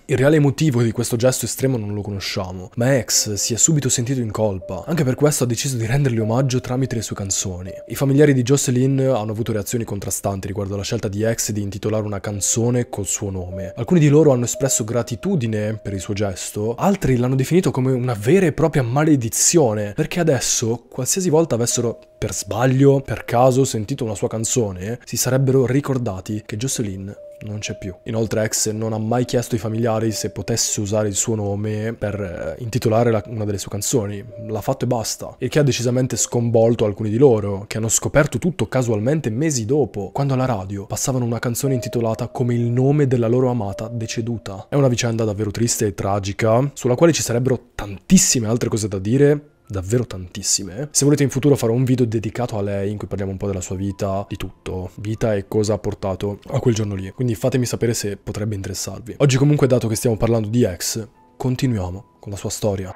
Il reale motivo di questo gesto estremo non lo conosciamo, ma Ex si è subito sentito in colpa. Anche per questo ha deciso di renderle omaggio tramite le sue canzoni. I familiari di Jocelyn hanno avuto reazioni contrastanti riguardo alla scelta di Ex di intitolare una canzone col suo nome. Alcuni di loro hanno espresso gratitudine per il suo gesto, altri l'hanno definito definito come una vera e propria maledizione, perché adesso qualsiasi volta avessero per sbaglio, per caso, sentito una sua canzone, si sarebbero ricordati che Jocelyn non c'è più. Inoltre ex non ha mai chiesto ai familiari se potesse usare il suo nome per eh, intitolare la, una delle sue canzoni, l'ha fatto e basta, il che ha decisamente sconvolto alcuni di loro, che hanno scoperto tutto casualmente mesi dopo, quando alla radio passavano una canzone intitolata come il nome della loro amata deceduta. È una vicenda davvero triste e tragica, sulla quale ci sarebbero tantissime altre cose da dire, davvero tantissime. Se volete in futuro farò un video dedicato a lei in cui parliamo un po' della sua vita, di tutto, vita e cosa ha portato a quel giorno lì. Quindi fatemi sapere se potrebbe interessarvi. Oggi comunque dato che stiamo parlando di ex, continuiamo con la sua storia.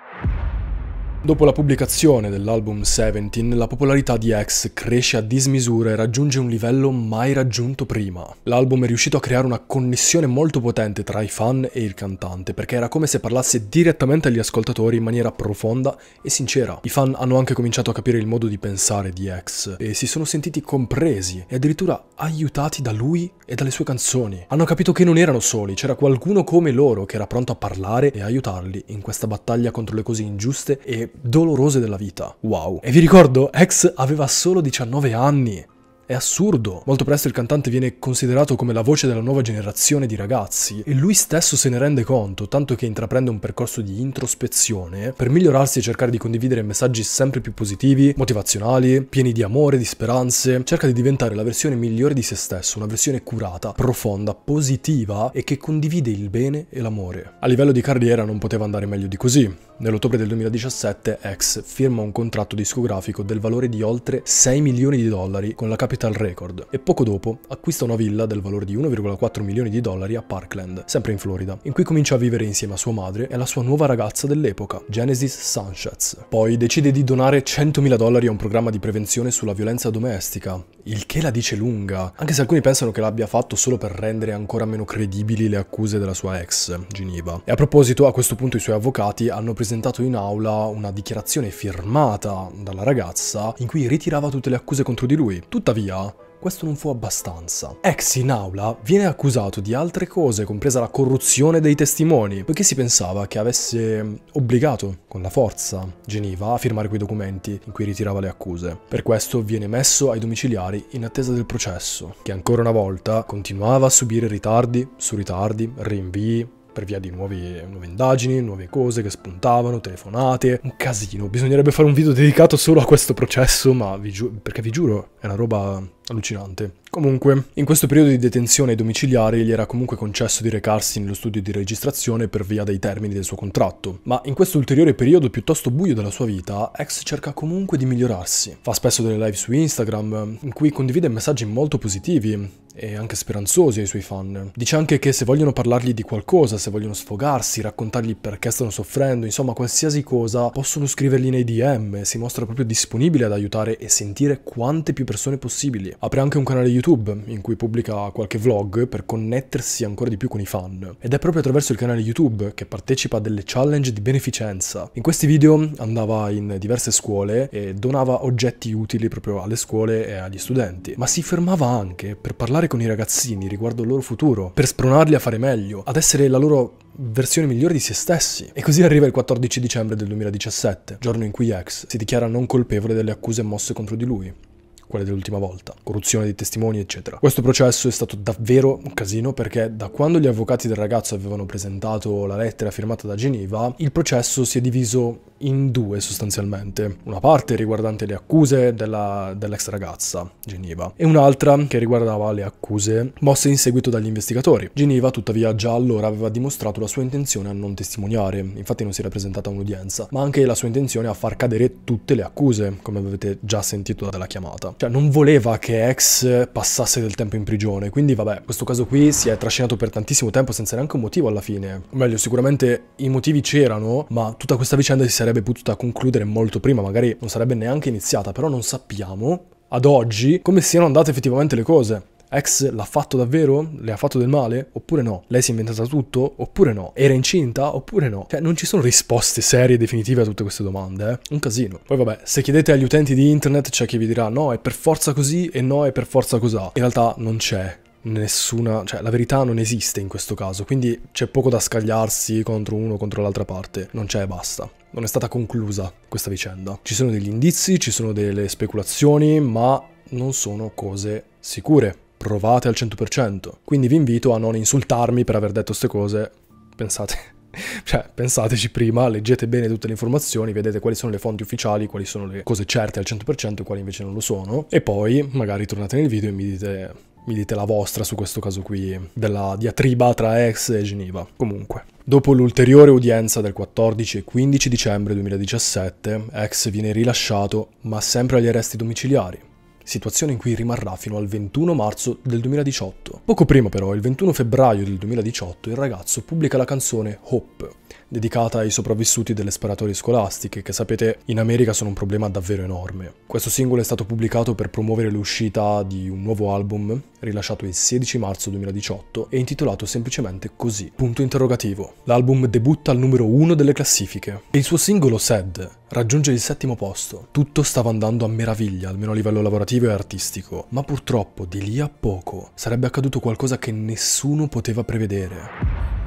Dopo la pubblicazione dell'album Seventeen, la popolarità di X cresce a dismisura e raggiunge un livello mai raggiunto prima. L'album è riuscito a creare una connessione molto potente tra i fan e il cantante, perché era come se parlasse direttamente agli ascoltatori in maniera profonda e sincera. I fan hanno anche cominciato a capire il modo di pensare di X e si sono sentiti compresi e addirittura aiutati da lui e dalle sue canzoni. Hanno capito che non erano soli, c'era qualcuno come loro che era pronto a parlare e aiutarli in questa battaglia contro le cose ingiuste e dolorose della vita. Wow. E vi ricordo, X aveva solo 19 anni. È assurdo. Molto presto il cantante viene considerato come la voce della nuova generazione di ragazzi e lui stesso se ne rende conto, tanto che intraprende un percorso di introspezione per migliorarsi e cercare di condividere messaggi sempre più positivi, motivazionali, pieni di amore, di speranze. Cerca di diventare la versione migliore di se stesso, una versione curata, profonda, positiva e che condivide il bene e l'amore. A livello di carriera non poteva andare meglio di così. Nell'ottobre del 2017 X firma un contratto discografico del valore di oltre 6 milioni di dollari con la Capital Record e poco dopo acquista una villa del valore di 1,4 milioni di dollari a Parkland, sempre in Florida, in cui comincia a vivere insieme a sua madre e alla sua nuova ragazza dell'epoca, Genesis Sanchez. Poi decide di donare 100.000 dollari a un programma di prevenzione sulla violenza domestica il che la dice lunga, anche se alcuni pensano che l'abbia fatto solo per rendere ancora meno credibili le accuse della sua ex, Giniva. E a proposito, a questo punto i suoi avvocati hanno presentato in aula una dichiarazione firmata dalla ragazza in cui ritirava tutte le accuse contro di lui. Tuttavia, questo non fu abbastanza. Ex in aula viene accusato di altre cose, compresa la corruzione dei testimoni, poiché si pensava che avesse mm, obbligato con la forza Geniva a firmare quei documenti in cui ritirava le accuse. Per questo viene messo ai domiciliari in attesa del processo, che ancora una volta continuava a subire ritardi su ritardi, rinvii, per via di nuove, nuove, indagini, nuove cose che spuntavano, telefonate, un casino. Bisognerebbe fare un video dedicato solo a questo processo, ma vi giuro, perché vi giuro, è una roba allucinante Comunque, in questo periodo di detenzione ai domiciliari gli era comunque concesso di recarsi nello studio di registrazione per via dei termini del suo contratto, ma in questo ulteriore periodo piuttosto buio della sua vita, X cerca comunque di migliorarsi. Fa spesso delle live su Instagram, in cui condivide messaggi molto positivi, e anche speranzosi ai suoi fan. Dice anche che se vogliono parlargli di qualcosa, se vogliono sfogarsi, raccontargli perché stanno soffrendo, insomma qualsiasi cosa, possono scrivergli nei DM, si mostra proprio disponibile ad aiutare e sentire quante più persone possibili. Apre anche un canale YouTube YouTube, in cui pubblica qualche vlog per connettersi ancora di più con i fan. Ed è proprio attraverso il canale YouTube che partecipa a delle challenge di beneficenza. In questi video andava in diverse scuole e donava oggetti utili proprio alle scuole e agli studenti, ma si fermava anche per parlare con i ragazzini riguardo il loro futuro, per spronarli a fare meglio, ad essere la loro versione migliore di se stessi. E così arriva il 14 dicembre del 2017, giorno in cui X si dichiara non colpevole delle accuse mosse contro di lui quelle dell'ultima volta, corruzione di testimoni, eccetera. Questo processo è stato davvero un casino perché da quando gli avvocati del ragazzo avevano presentato la lettera firmata da Geneva, il processo si è diviso in due sostanzialmente. Una parte riguardante le accuse della, dell'ex ragazza, Geneva, e un'altra che riguardava le accuse mosse in seguito dagli investigatori. Geneva tuttavia già allora aveva dimostrato la sua intenzione a non testimoniare, infatti non si era presentata un'udienza, ma anche la sua intenzione a far cadere tutte le accuse, come avete già sentito dalla chiamata cioè non voleva che ex passasse del tempo in prigione, quindi vabbè, questo caso qui si è trascinato per tantissimo tempo senza neanche un motivo alla fine. O meglio, sicuramente i motivi c'erano, ma tutta questa vicenda si sarebbe potuta concludere molto prima, magari non sarebbe neanche iniziata, però non sappiamo ad oggi come siano andate effettivamente le cose ex l'ha fatto davvero? Le ha fatto del male? Oppure no? Lei si è inventata tutto? Oppure no? Era incinta? Oppure no? Cioè, non ci sono risposte serie e definitive a tutte queste domande, eh? Un casino. Poi vabbè, se chiedete agli utenti di internet c'è chi vi dirà no, è per forza così e no, è per forza cos'ha. In realtà non c'è nessuna, cioè la verità non esiste in questo caso, quindi c'è poco da scagliarsi contro uno o contro l'altra parte, non c'è e basta. Non è stata conclusa questa vicenda. Ci sono degli indizi, ci sono delle speculazioni, ma non sono cose sicure provate al 100%. Quindi vi invito a non insultarmi per aver detto queste cose. Pensate, cioè, pensateci prima, leggete bene tutte le informazioni, vedete quali sono le fonti ufficiali, quali sono le cose certe al 100% e quali invece non lo sono. E poi magari tornate nel video e mi dite, mi dite la vostra su questo caso qui della diatriba tra ex e Geneva. Comunque. Dopo l'ulteriore udienza del 14 e 15 dicembre 2017, ex viene rilasciato, ma sempre agli arresti domiciliari situazione in cui rimarrà fino al 21 marzo del 2018. Poco prima però, il 21 febbraio del 2018, il ragazzo pubblica la canzone Hope, dedicata ai sopravvissuti delle sparatorie scolastiche, che sapete in America sono un problema davvero enorme. Questo singolo è stato pubblicato per promuovere l'uscita di un nuovo album, rilasciato il 16 marzo 2018 e intitolato semplicemente così, punto interrogativo. L'album debutta al numero 1 delle classifiche e il suo singolo Sad raggiunge il settimo posto. Tutto stava andando a meraviglia, almeno a livello lavorativo e artistico, ma purtroppo di lì a poco sarebbe accaduto qualcosa che nessuno poteva prevedere.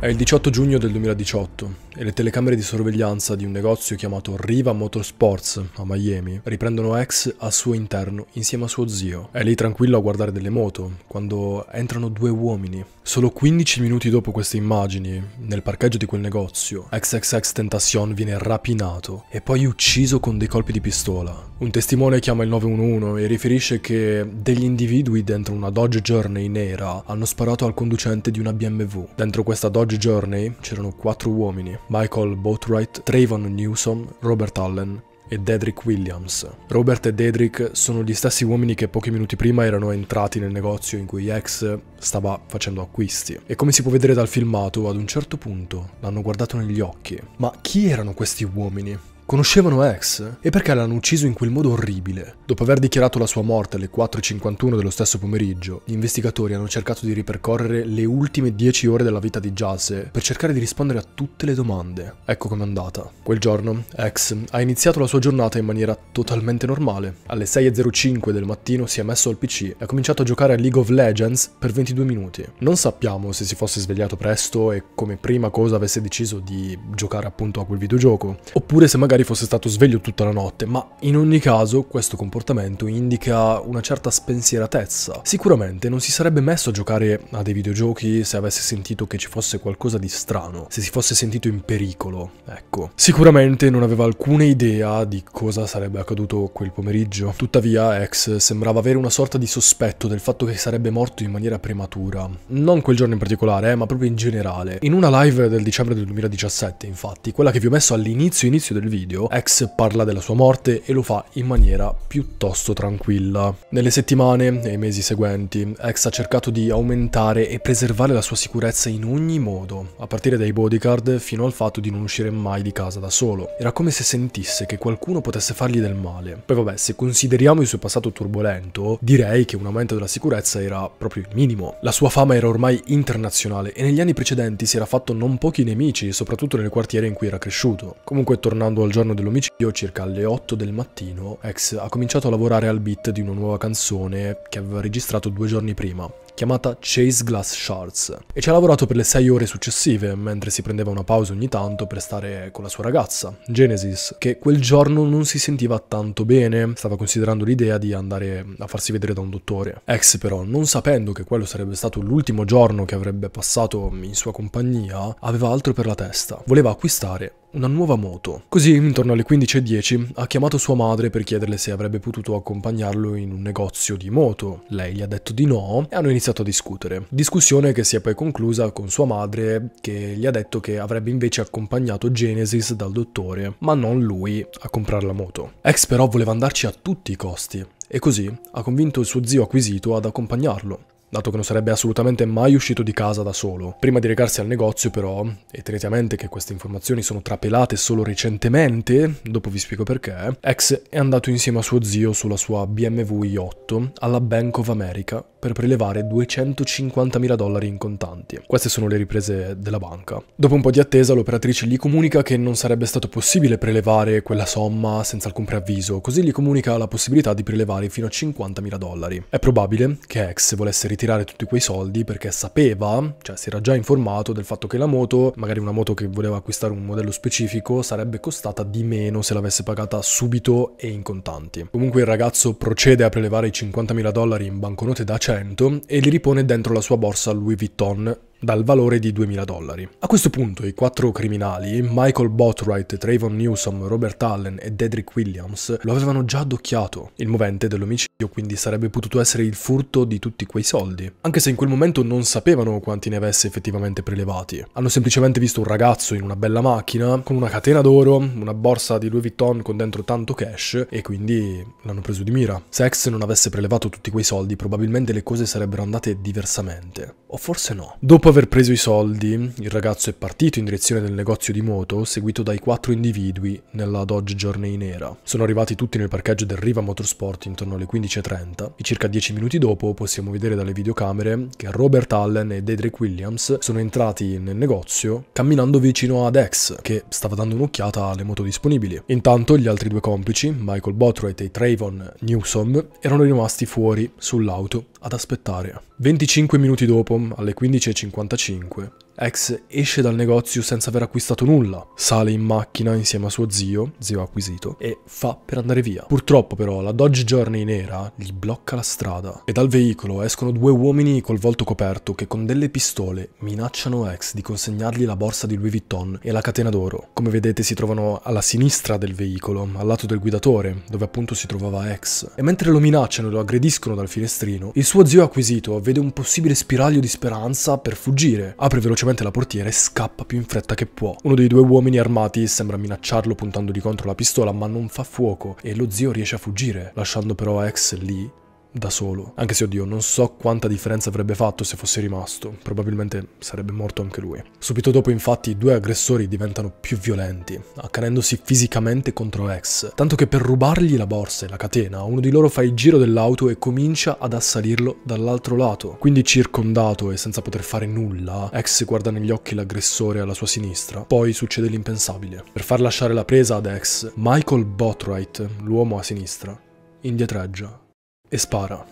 È il 18 giugno del 2018 e le telecamere di sorveglianza di un negozio chiamato Riva Motorsports a Miami riprendono X al suo interno insieme a suo zio. È lì tranquillo a guardare delle moto quando entrano due uomini Solo 15 minuti dopo queste immagini, nel parcheggio di quel negozio, XXX Tentacion viene rapinato e poi ucciso con dei colpi di pistola. Un testimone chiama il 911 e riferisce che degli individui dentro una Dodge Journey nera hanno sparato al conducente di una BMW. Dentro questa Dodge Journey c'erano quattro uomini, Michael Boatwright, Trayvon Newsom, Robert Allen e Dedrick Williams. Robert e Dedrick sono gli stessi uomini che pochi minuti prima erano entrati nel negozio in cui X stava facendo acquisti. E come si può vedere dal filmato, ad un certo punto l'hanno guardato negli occhi. Ma chi erano questi uomini? Conoscevano X e perché l'hanno ucciso in quel modo orribile? Dopo aver dichiarato la sua morte alle 4.51 dello stesso pomeriggio, gli investigatori hanno cercato di ripercorrere le ultime 10 ore della vita di Jase per cercare di rispondere a tutte le domande. Ecco com'è andata. Quel giorno, X ha iniziato la sua giornata in maniera totalmente normale. Alle 6.05 del mattino si è messo al PC e ha cominciato a giocare a League of Legends per 22 minuti. Non sappiamo se si fosse svegliato presto e come prima cosa avesse deciso di giocare appunto a quel videogioco, oppure se magari magari fosse stato sveglio tutta la notte, ma in ogni caso questo comportamento indica una certa spensieratezza. Sicuramente non si sarebbe messo a giocare a dei videogiochi se avesse sentito che ci fosse qualcosa di strano, se si fosse sentito in pericolo, ecco. Sicuramente non aveva alcuna idea di cosa sarebbe accaduto quel pomeriggio. Tuttavia, X sembrava avere una sorta di sospetto del fatto che sarebbe morto in maniera prematura. Non quel giorno in particolare, eh, ma proprio in generale. In una live del dicembre del 2017, infatti, quella che vi ho messo all'inizio inizio del video, video, X parla della sua morte e lo fa in maniera piuttosto tranquilla. Nelle settimane e mesi seguenti, X ha cercato di aumentare e preservare la sua sicurezza in ogni modo, a partire dai bodyguard fino al fatto di non uscire mai di casa da solo. Era come se sentisse che qualcuno potesse fargli del male. Poi vabbè, se consideriamo il suo passato turbolento, direi che un aumento della sicurezza era proprio il minimo. La sua fama era ormai internazionale e negli anni precedenti si era fatto non pochi nemici, soprattutto nel quartiere in cui era cresciuto. Comunque, tornando al gioco, giorno dell'omicidio, circa alle 8 del mattino, X ha cominciato a lavorare al beat di una nuova canzone che aveva registrato due giorni prima, chiamata Chase Glass Shards, e ci ha lavorato per le 6 ore successive, mentre si prendeva una pausa ogni tanto per stare con la sua ragazza, Genesis, che quel giorno non si sentiva tanto bene, stava considerando l'idea di andare a farsi vedere da un dottore. Ex però, non sapendo che quello sarebbe stato l'ultimo giorno che avrebbe passato in sua compagnia, aveva altro per la testa. Voleva acquistare una nuova moto. Così, intorno alle 15.10, ha chiamato sua madre per chiederle se avrebbe potuto accompagnarlo in un negozio di moto. Lei gli ha detto di no e hanno iniziato a discutere. Discussione che si è poi conclusa con sua madre che gli ha detto che avrebbe invece accompagnato Genesis dal dottore, ma non lui, a comprare la moto. Ex però voleva andarci a tutti i costi e così ha convinto il suo zio acquisito ad accompagnarlo dato che non sarebbe assolutamente mai uscito di casa da solo. Prima di recarsi al negozio però, e tenete a mente che queste informazioni sono trapelate solo recentemente, dopo vi spiego perché, X è andato insieme a suo zio sulla sua BMW i8 alla Bank of America per prelevare 250.000 dollari in contanti. Queste sono le riprese della banca. Dopo un po' di attesa l'operatrice gli comunica che non sarebbe stato possibile prelevare quella somma senza alcun preavviso, così gli comunica la possibilità di prelevare fino a 50.000 dollari. È probabile che X volesse ritirare ritirare tutti quei soldi perché sapeva, cioè si era già informato del fatto che la moto, magari una moto che voleva acquistare un modello specifico, sarebbe costata di meno se l'avesse pagata subito e in contanti. Comunque il ragazzo procede a prelevare i 50.000 dollari in banconote da 100 e li ripone dentro la sua borsa Louis Vuitton dal valore di 2000 dollari. A questo punto i quattro criminali, Michael Botwright, Trayvon Newsom, Robert Allen e Dedrick Williams, lo avevano già addocchiato. Il movente dell'omicidio quindi sarebbe potuto essere il furto di tutti quei soldi, anche se in quel momento non sapevano quanti ne avesse effettivamente prelevati. Hanno semplicemente visto un ragazzo in una bella macchina, con una catena d'oro, una borsa di Louis Vuitton con dentro tanto cash e quindi l'hanno preso di mira. Se X non avesse prelevato tutti quei soldi probabilmente le cose sarebbero andate diversamente. O forse no. Dopo Dopo aver preso i soldi, il ragazzo è partito in direzione del negozio di moto, seguito dai quattro individui nella Dodge Journey nera. Sono arrivati tutti nel parcheggio del Riva Motorsport intorno alle 15.30 e circa dieci minuti dopo possiamo vedere dalle videocamere che Robert Allen e Dedrick Williams sono entrati nel negozio camminando vicino ad X, che stava dando un'occhiata alle moto disponibili. Intanto gli altri due complici, Michael Botright e Trayvon Newsom, erano rimasti fuori sull'auto ad aspettare. 25 minuti dopo, alle 15.55, Ex esce dal negozio senza aver acquistato nulla, sale in macchina insieme a suo zio, zio acquisito, e fa per andare via. Purtroppo però la Dodge Journey nera gli blocca la strada e dal veicolo escono due uomini col volto coperto che con delle pistole minacciano Ex di consegnargli la borsa di Louis Vuitton e la catena d'oro. Come vedete si trovano alla sinistra del veicolo, al lato del guidatore, dove appunto si trovava Ex. E mentre lo minacciano e lo aggrediscono dal finestrino, il suo zio acquisito vede un possibile spiraglio di speranza per fuggire, apre velocemente velocemente la portiera e scappa più in fretta che può. Uno dei due uomini armati sembra minacciarlo puntando di contro la pistola, ma non fa fuoco e lo zio riesce a fuggire, lasciando però X lì da solo. Anche se, oddio, non so quanta differenza avrebbe fatto se fosse rimasto. Probabilmente sarebbe morto anche lui. Subito dopo, infatti, i due aggressori diventano più violenti, accanendosi fisicamente contro Ex. Tanto che per rubargli la borsa e la catena, uno di loro fa il giro dell'auto e comincia ad assalirlo dall'altro lato. Quindi circondato e senza poter fare nulla, Ex guarda negli occhi l'aggressore alla sua sinistra. Poi succede l'impensabile. Per far lasciare la presa ad Ex, Michael Botwright, l'uomo a sinistra, indietreggia e spara.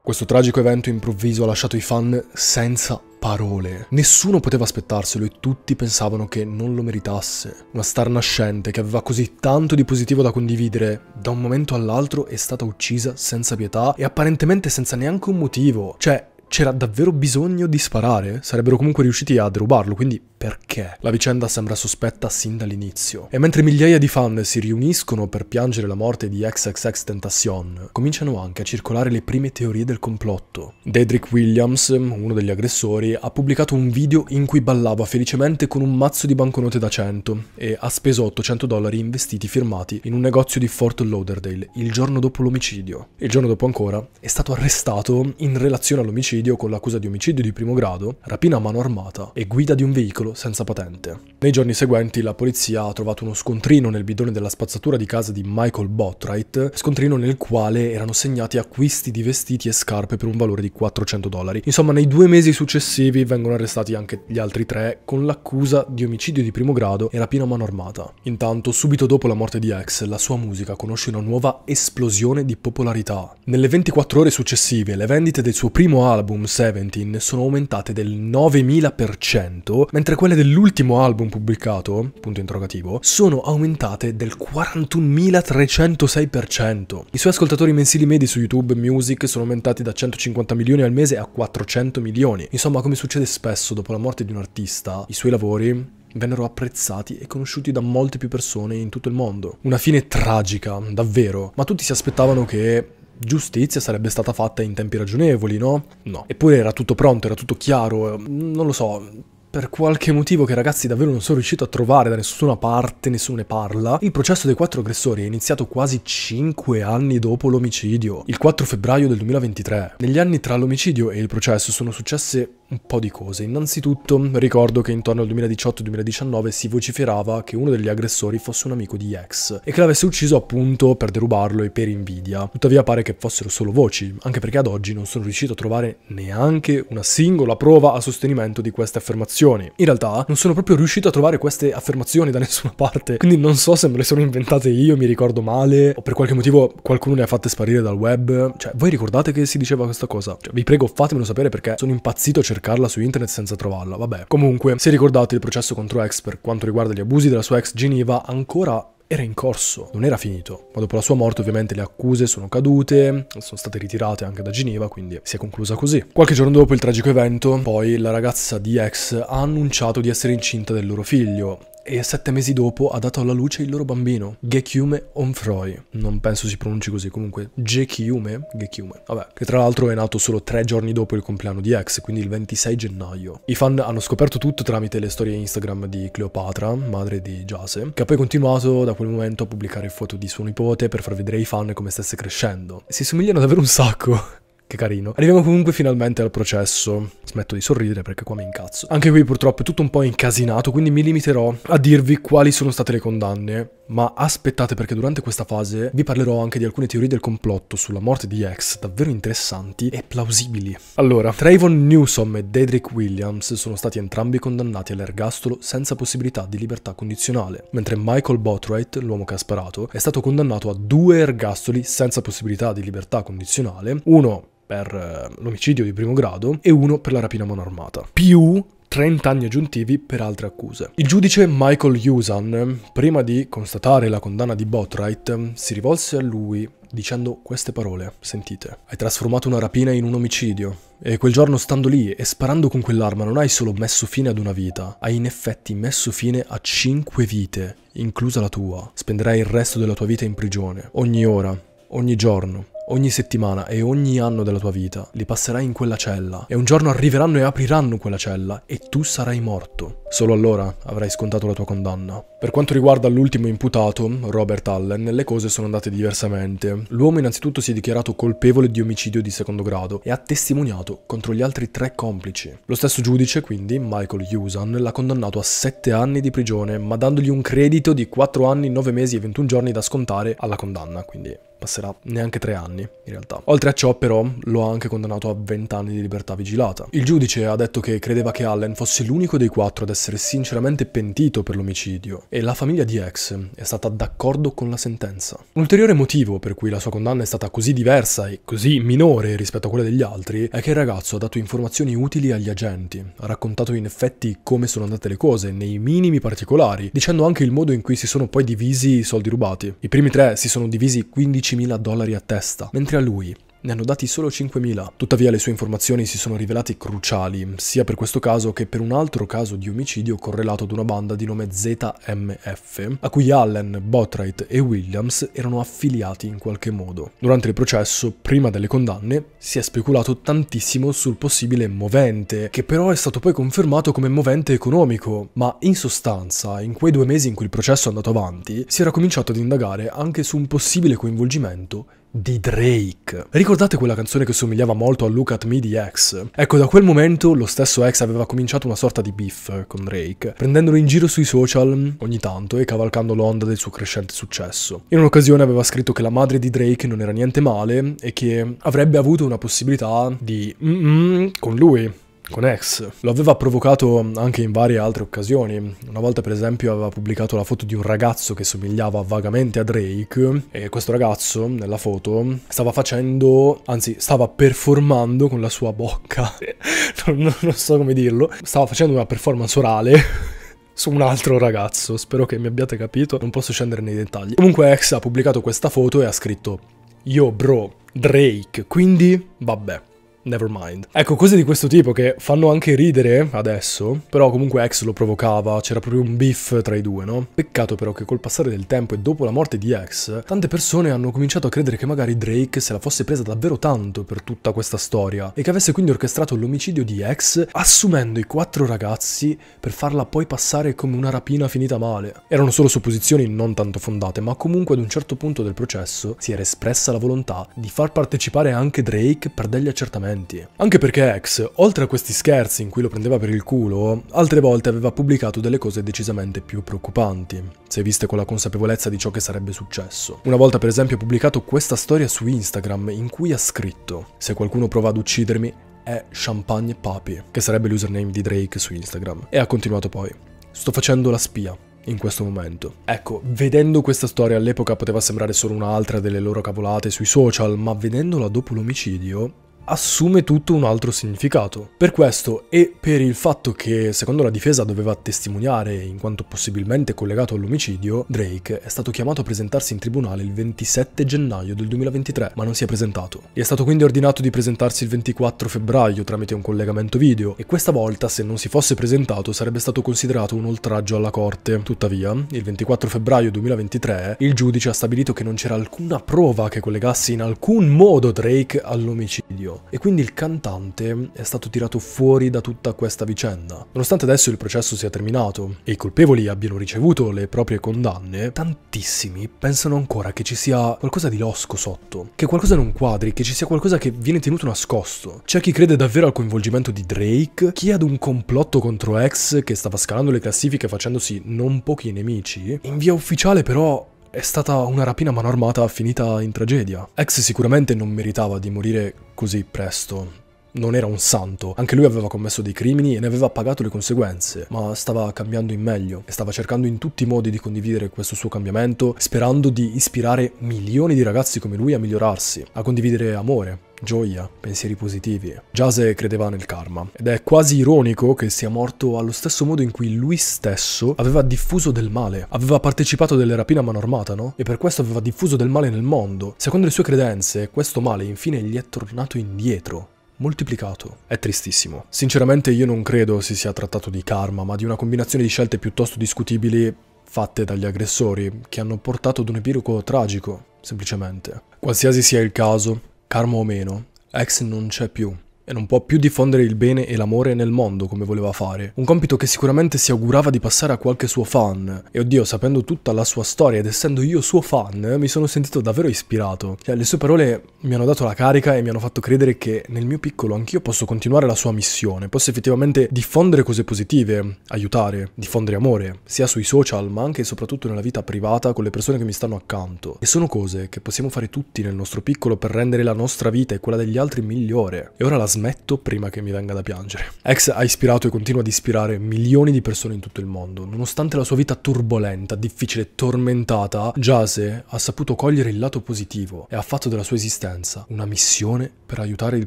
Questo tragico evento improvviso ha lasciato i fan senza parole. Nessuno poteva aspettarselo e tutti pensavano che non lo meritasse. Una star nascente che aveva così tanto di positivo da condividere, da un momento all'altro è stata uccisa senza pietà e apparentemente senza neanche un motivo. Cioè, c'era davvero bisogno di sparare? Sarebbero comunque riusciti a derubarlo, quindi perché. La vicenda sembra sospetta sin dall'inizio. E mentre migliaia di fan si riuniscono per piangere la morte di XXX Tentacion, cominciano anche a circolare le prime teorie del complotto. Dedrick Williams, uno degli aggressori, ha pubblicato un video in cui ballava felicemente con un mazzo di banconote da 100 e ha speso 800 dollari in vestiti firmati in un negozio di Fort Lauderdale il giorno dopo l'omicidio. Il giorno dopo ancora è stato arrestato in relazione all'omicidio con l'accusa di omicidio di primo grado, rapina a mano armata e guida di un veicolo veicolo senza patente. Nei giorni seguenti la polizia ha trovato uno scontrino nel bidone della spazzatura di casa di Michael Botwright, scontrino nel quale erano segnati acquisti di vestiti e scarpe per un valore di 400 dollari. Insomma, nei due mesi successivi vengono arrestati anche gli altri tre con l'accusa di omicidio di primo grado e rapina a mano armata. Intanto, subito dopo la morte di X, la sua musica conosce una nuova esplosione di popolarità. Nelle 24 ore successive, le vendite del suo primo album, Seventeen, sono aumentate del 9000%, mentre quelle dell'ultimo album pubblicato, punto interrogativo, sono aumentate del 41.306%. I suoi ascoltatori mensili medi su YouTube Music sono aumentati da 150 milioni al mese a 400 milioni. Insomma, come succede spesso dopo la morte di un artista, i suoi lavori vennero apprezzati e conosciuti da molte più persone in tutto il mondo. Una fine tragica, davvero, ma tutti si aspettavano che giustizia sarebbe stata fatta in tempi ragionevoli, no? No. Eppure era tutto pronto, era tutto chiaro, non lo so, per qualche motivo che ragazzi davvero non sono riuscito a trovare da nessuna parte, nessuno ne parla, il processo dei quattro aggressori è iniziato quasi 5 anni dopo l'omicidio, il 4 febbraio del 2023. Negli anni tra l'omicidio e il processo sono successe un po' di cose. Innanzitutto ricordo che intorno al 2018-2019 si vociferava che uno degli aggressori fosse un amico di Ex e che l'avesse ucciso appunto per derubarlo e per invidia. Tuttavia pare che fossero solo voci, anche perché ad oggi non sono riuscito a trovare neanche una singola prova a sostenimento di queste affermazioni. In realtà non sono proprio riuscito a trovare queste affermazioni da nessuna parte, quindi non so se me le sono inventate io, mi ricordo male, o per qualche motivo qualcuno le ha fatte sparire dal web. Cioè, voi ricordate che si diceva questa cosa? Cioè, vi prego fatemelo sapere perché sono impazzito cercando cercarla su internet senza trovarla, vabbè. Comunque, se ricordate il processo contro ex per quanto riguarda gli abusi della sua ex Geneva ancora era in corso, non era finito. Ma dopo la sua morte ovviamente le accuse sono cadute, sono state ritirate anche da Geneva, quindi si è conclusa così. Qualche giorno dopo il tragico evento, poi la ragazza di ex ha annunciato di essere incinta del loro figlio e sette mesi dopo ha dato alla luce il loro bambino, Gekiume Onfroy. Non penso si pronunci così, comunque Gekiume, Gekiume, vabbè, che tra l'altro è nato solo tre giorni dopo il compleanno di X, quindi il 26 gennaio. I fan hanno scoperto tutto tramite le storie Instagram di Cleopatra, madre di Jase, che ha poi continuato da quel momento a pubblicare foto di suo nipote per far vedere ai fan come stesse crescendo. Si somigliano davvero un sacco. Che carino. Arriviamo comunque finalmente al processo. Smetto di sorridere perché qua mi incazzo. Anche qui purtroppo è tutto un po' incasinato, quindi mi limiterò a dirvi quali sono state le condanne. Ma aspettate perché durante questa fase vi parlerò anche di alcune teorie del complotto sulla morte di X davvero interessanti e plausibili. Allora, Trayvon Newsom e Dedrick Williams sono stati entrambi condannati all'ergastolo senza possibilità di libertà condizionale, mentre Michael Botwright, l'uomo che ha sparato, è stato condannato a due ergastoli senza possibilità di libertà condizionale, uno per eh, l'omicidio di primo grado e uno per la rapina a mano armata. Più 30 anni aggiuntivi per altre accuse. Il giudice Michael Yusan, prima di constatare la condanna di Botwright, si rivolse a lui dicendo queste parole, sentite. Hai trasformato una rapina in un omicidio e quel giorno stando lì e sparando con quell'arma non hai solo messo fine ad una vita, hai in effetti messo fine a cinque vite, inclusa la tua. Spenderai il resto della tua vita in prigione, ogni ora, ogni giorno ogni settimana e ogni anno della tua vita li passerai in quella cella e un giorno arriveranno e apriranno quella cella e tu sarai morto. Solo allora avrai scontato la tua condanna. Per quanto riguarda l'ultimo imputato, Robert Allen, le cose sono andate diversamente. L'uomo innanzitutto si è dichiarato colpevole di omicidio di secondo grado e ha testimoniato contro gli altri tre complici. Lo stesso giudice, quindi, Michael Usan, l'ha condannato a 7 anni di prigione, ma dandogli un credito di 4 anni, 9 mesi e 21 giorni da scontare alla condanna, quindi passerà neanche tre anni in realtà. Oltre a ciò però lo ha anche condannato a 20 anni di libertà vigilata. Il giudice ha detto che credeva che Allen fosse l'unico dei quattro ad essere sinceramente pentito per l'omicidio e la famiglia di X è stata d'accordo con la sentenza. Un ulteriore motivo per cui la sua condanna è stata così diversa e così minore rispetto a quella degli altri è che il ragazzo ha dato informazioni utili agli agenti, ha raccontato in effetti come sono andate le cose nei minimi particolari, dicendo anche il modo in cui si sono poi divisi i soldi rubati. I primi tre si sono divisi 15 15.000 dollari a testa, mentre a lui ne hanno dati solo 5.000. Tuttavia le sue informazioni si sono rivelate cruciali, sia per questo caso che per un altro caso di omicidio correlato ad una banda di nome ZMF, a cui Allen, Botright e Williams erano affiliati in qualche modo. Durante il processo, prima delle condanne, si è speculato tantissimo sul possibile movente, che però è stato poi confermato come movente economico, ma in sostanza, in quei due mesi in cui il processo è andato avanti, si era cominciato ad indagare anche su un possibile coinvolgimento di Drake. Ricordate quella canzone che somigliava molto a Look at Me di X? Ecco, da quel momento lo stesso X aveva cominciato una sorta di beef con Drake, prendendolo in giro sui social ogni tanto e cavalcando l'onda del suo crescente successo. In un'occasione aveva scritto che la madre di Drake non era niente male e che avrebbe avuto una possibilità di mm -mm con lui con X. Lo aveva provocato anche in varie altre occasioni. Una volta, per esempio, aveva pubblicato la foto di un ragazzo che somigliava vagamente a Drake. E questo ragazzo, nella foto, stava facendo, anzi, stava performando con la sua bocca. non, non so come dirlo. Stava facendo una performance orale. su un altro ragazzo, spero che mi abbiate capito, non posso scendere nei dettagli. Comunque X ha pubblicato questa foto e ha scritto Yo bro, Drake, quindi vabbè never mind. Ecco, cose di questo tipo che fanno anche ridere adesso, però comunque X lo provocava, c'era proprio un beef tra i due, no? Peccato però che col passare del tempo e dopo la morte di X, tante persone hanno cominciato a credere che magari Drake se la fosse presa davvero tanto per tutta questa storia e che avesse quindi orchestrato l'omicidio di X assumendo i quattro ragazzi per farla poi passare come una rapina finita male. Erano solo supposizioni non tanto fondate, ma comunque ad un certo punto del processo si era espressa la volontà di far partecipare anche Drake per degli accertamenti precedenti. Anche perché X, oltre a questi scherzi in cui lo prendeva per il culo, altre volte aveva pubblicato delle cose decisamente più preoccupanti, se viste con la consapevolezza di ciò che sarebbe successo. Una volta per esempio ha pubblicato questa storia su Instagram in cui ha scritto «Se qualcuno prova ad uccidermi, è Champagne Papi», che sarebbe l'username di Drake su Instagram. E ha continuato poi «Sto facendo la spia, in questo momento. Ecco, vedendo questa storia all'epoca poteva sembrare solo un'altra delle loro cavolate sui social, ma vedendola dopo l'omicidio assume tutto un altro significato. Per questo e per il fatto che secondo la difesa doveva testimoniare in quanto possibilmente collegato all'omicidio, Drake è stato chiamato a presentarsi in tribunale il 27 gennaio del 2023, ma non si è presentato. Gli è stato quindi ordinato di presentarsi il 24 febbraio tramite un collegamento video e questa volta se non si fosse presentato sarebbe stato considerato un oltraggio alla corte. Tuttavia, il 24 febbraio 2023 il giudice ha stabilito che non c'era alcuna prova che collegasse in alcun modo Drake all'omicidio e quindi il cantante è stato tirato fuori da tutta questa vicenda. Nonostante adesso il processo sia terminato e i colpevoli abbiano ricevuto le proprie condanne, tantissimi pensano ancora che ci sia qualcosa di losco sotto, che qualcosa non quadri, che ci sia qualcosa che viene tenuto nascosto. C'è chi crede davvero al coinvolgimento di Drake, chi ad un complotto contro X che stava scalando le classifiche facendosi non pochi nemici. In via ufficiale però è stata una rapina mano armata finita in tragedia. Ex sicuramente non meritava di morire così presto, non era un santo, anche lui aveva commesso dei crimini e ne aveva pagato le conseguenze, ma stava cambiando in meglio e stava cercando in tutti i modi di condividere questo suo cambiamento, sperando di ispirare milioni di ragazzi come lui a migliorarsi, a condividere amore, gioia, pensieri positivi. Giase credeva nel karma ed è quasi ironico che sia morto allo stesso modo in cui lui stesso aveva diffuso del male, aveva partecipato delle rapine a mano armata, no? E per questo aveva diffuso del male nel mondo. Secondo le sue credenze, questo male infine gli è tornato indietro moltiplicato. È tristissimo. Sinceramente io non credo si sia trattato di karma, ma di una combinazione di scelte piuttosto discutibili fatte dagli aggressori, che hanno portato ad un epilogo tragico, semplicemente. Qualsiasi sia il caso, karma o meno, Ex non c'è più e non può più diffondere il bene e l'amore nel mondo come voleva fare. Un compito che sicuramente si augurava di passare a qualche suo fan. E oddio, sapendo tutta la sua storia ed essendo io suo fan, mi sono sentito davvero ispirato. Cioè, le sue parole mi hanno dato la carica e mi hanno fatto credere che nel mio piccolo anch'io posso continuare la sua missione, posso effettivamente diffondere cose positive, aiutare, diffondere amore, sia sui social ma anche e soprattutto nella vita privata con le persone che mi stanno accanto. E sono cose che possiamo fare tutti nel nostro piccolo per rendere la nostra vita e quella degli altri migliore. E ora la smetto prima che mi venga da piangere. Ex ha ispirato e continua ad ispirare milioni di persone in tutto il mondo. Nonostante la sua vita turbolenta, difficile, e tormentata, Jase ha saputo cogliere il lato positivo e ha fatto della sua esistenza una missione per aiutare il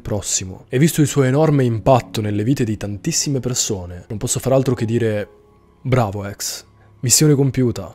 prossimo. E visto il suo enorme impatto nelle vite di tantissime persone, non posso far altro che dire bravo ex, missione compiuta.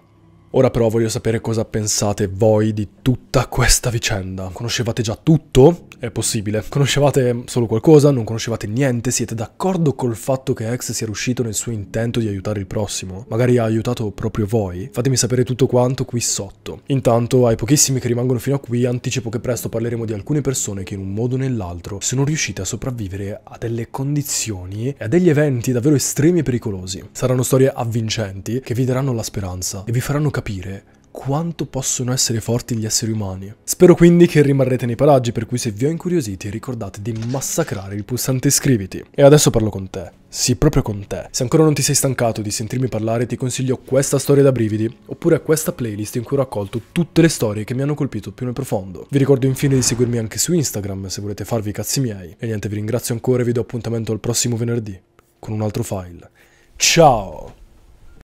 Ora però voglio sapere cosa pensate voi di tutta questa vicenda. Conoscevate già tutto? È possibile. Conoscevate solo qualcosa? Non conoscevate niente? Siete d'accordo col fatto che X sia riuscito nel suo intento di aiutare il prossimo? Magari ha aiutato proprio voi? Fatemi sapere tutto quanto qui sotto. Intanto ai pochissimi che rimangono fino a qui anticipo che presto parleremo di alcune persone che in un modo o nell'altro sono riuscite a sopravvivere a delle condizioni e a degli eventi davvero estremi e pericolosi. Saranno storie avvincenti che vi daranno la speranza e vi faranno capire capire quanto possono essere forti gli esseri umani. Spero quindi che rimarrete nei paraggi, per cui se vi ho incuriositi ricordate di massacrare il pulsante iscriviti. E adesso parlo con te. Sì, proprio con te. Se ancora non ti sei stancato di sentirmi parlare, ti consiglio questa storia da brividi, oppure questa playlist in cui ho raccolto tutte le storie che mi hanno colpito più nel profondo. Vi ricordo infine di seguirmi anche su Instagram se volete farvi i cazzi miei. E niente, vi ringrazio ancora e vi do appuntamento al prossimo venerdì con un altro file. Ciao!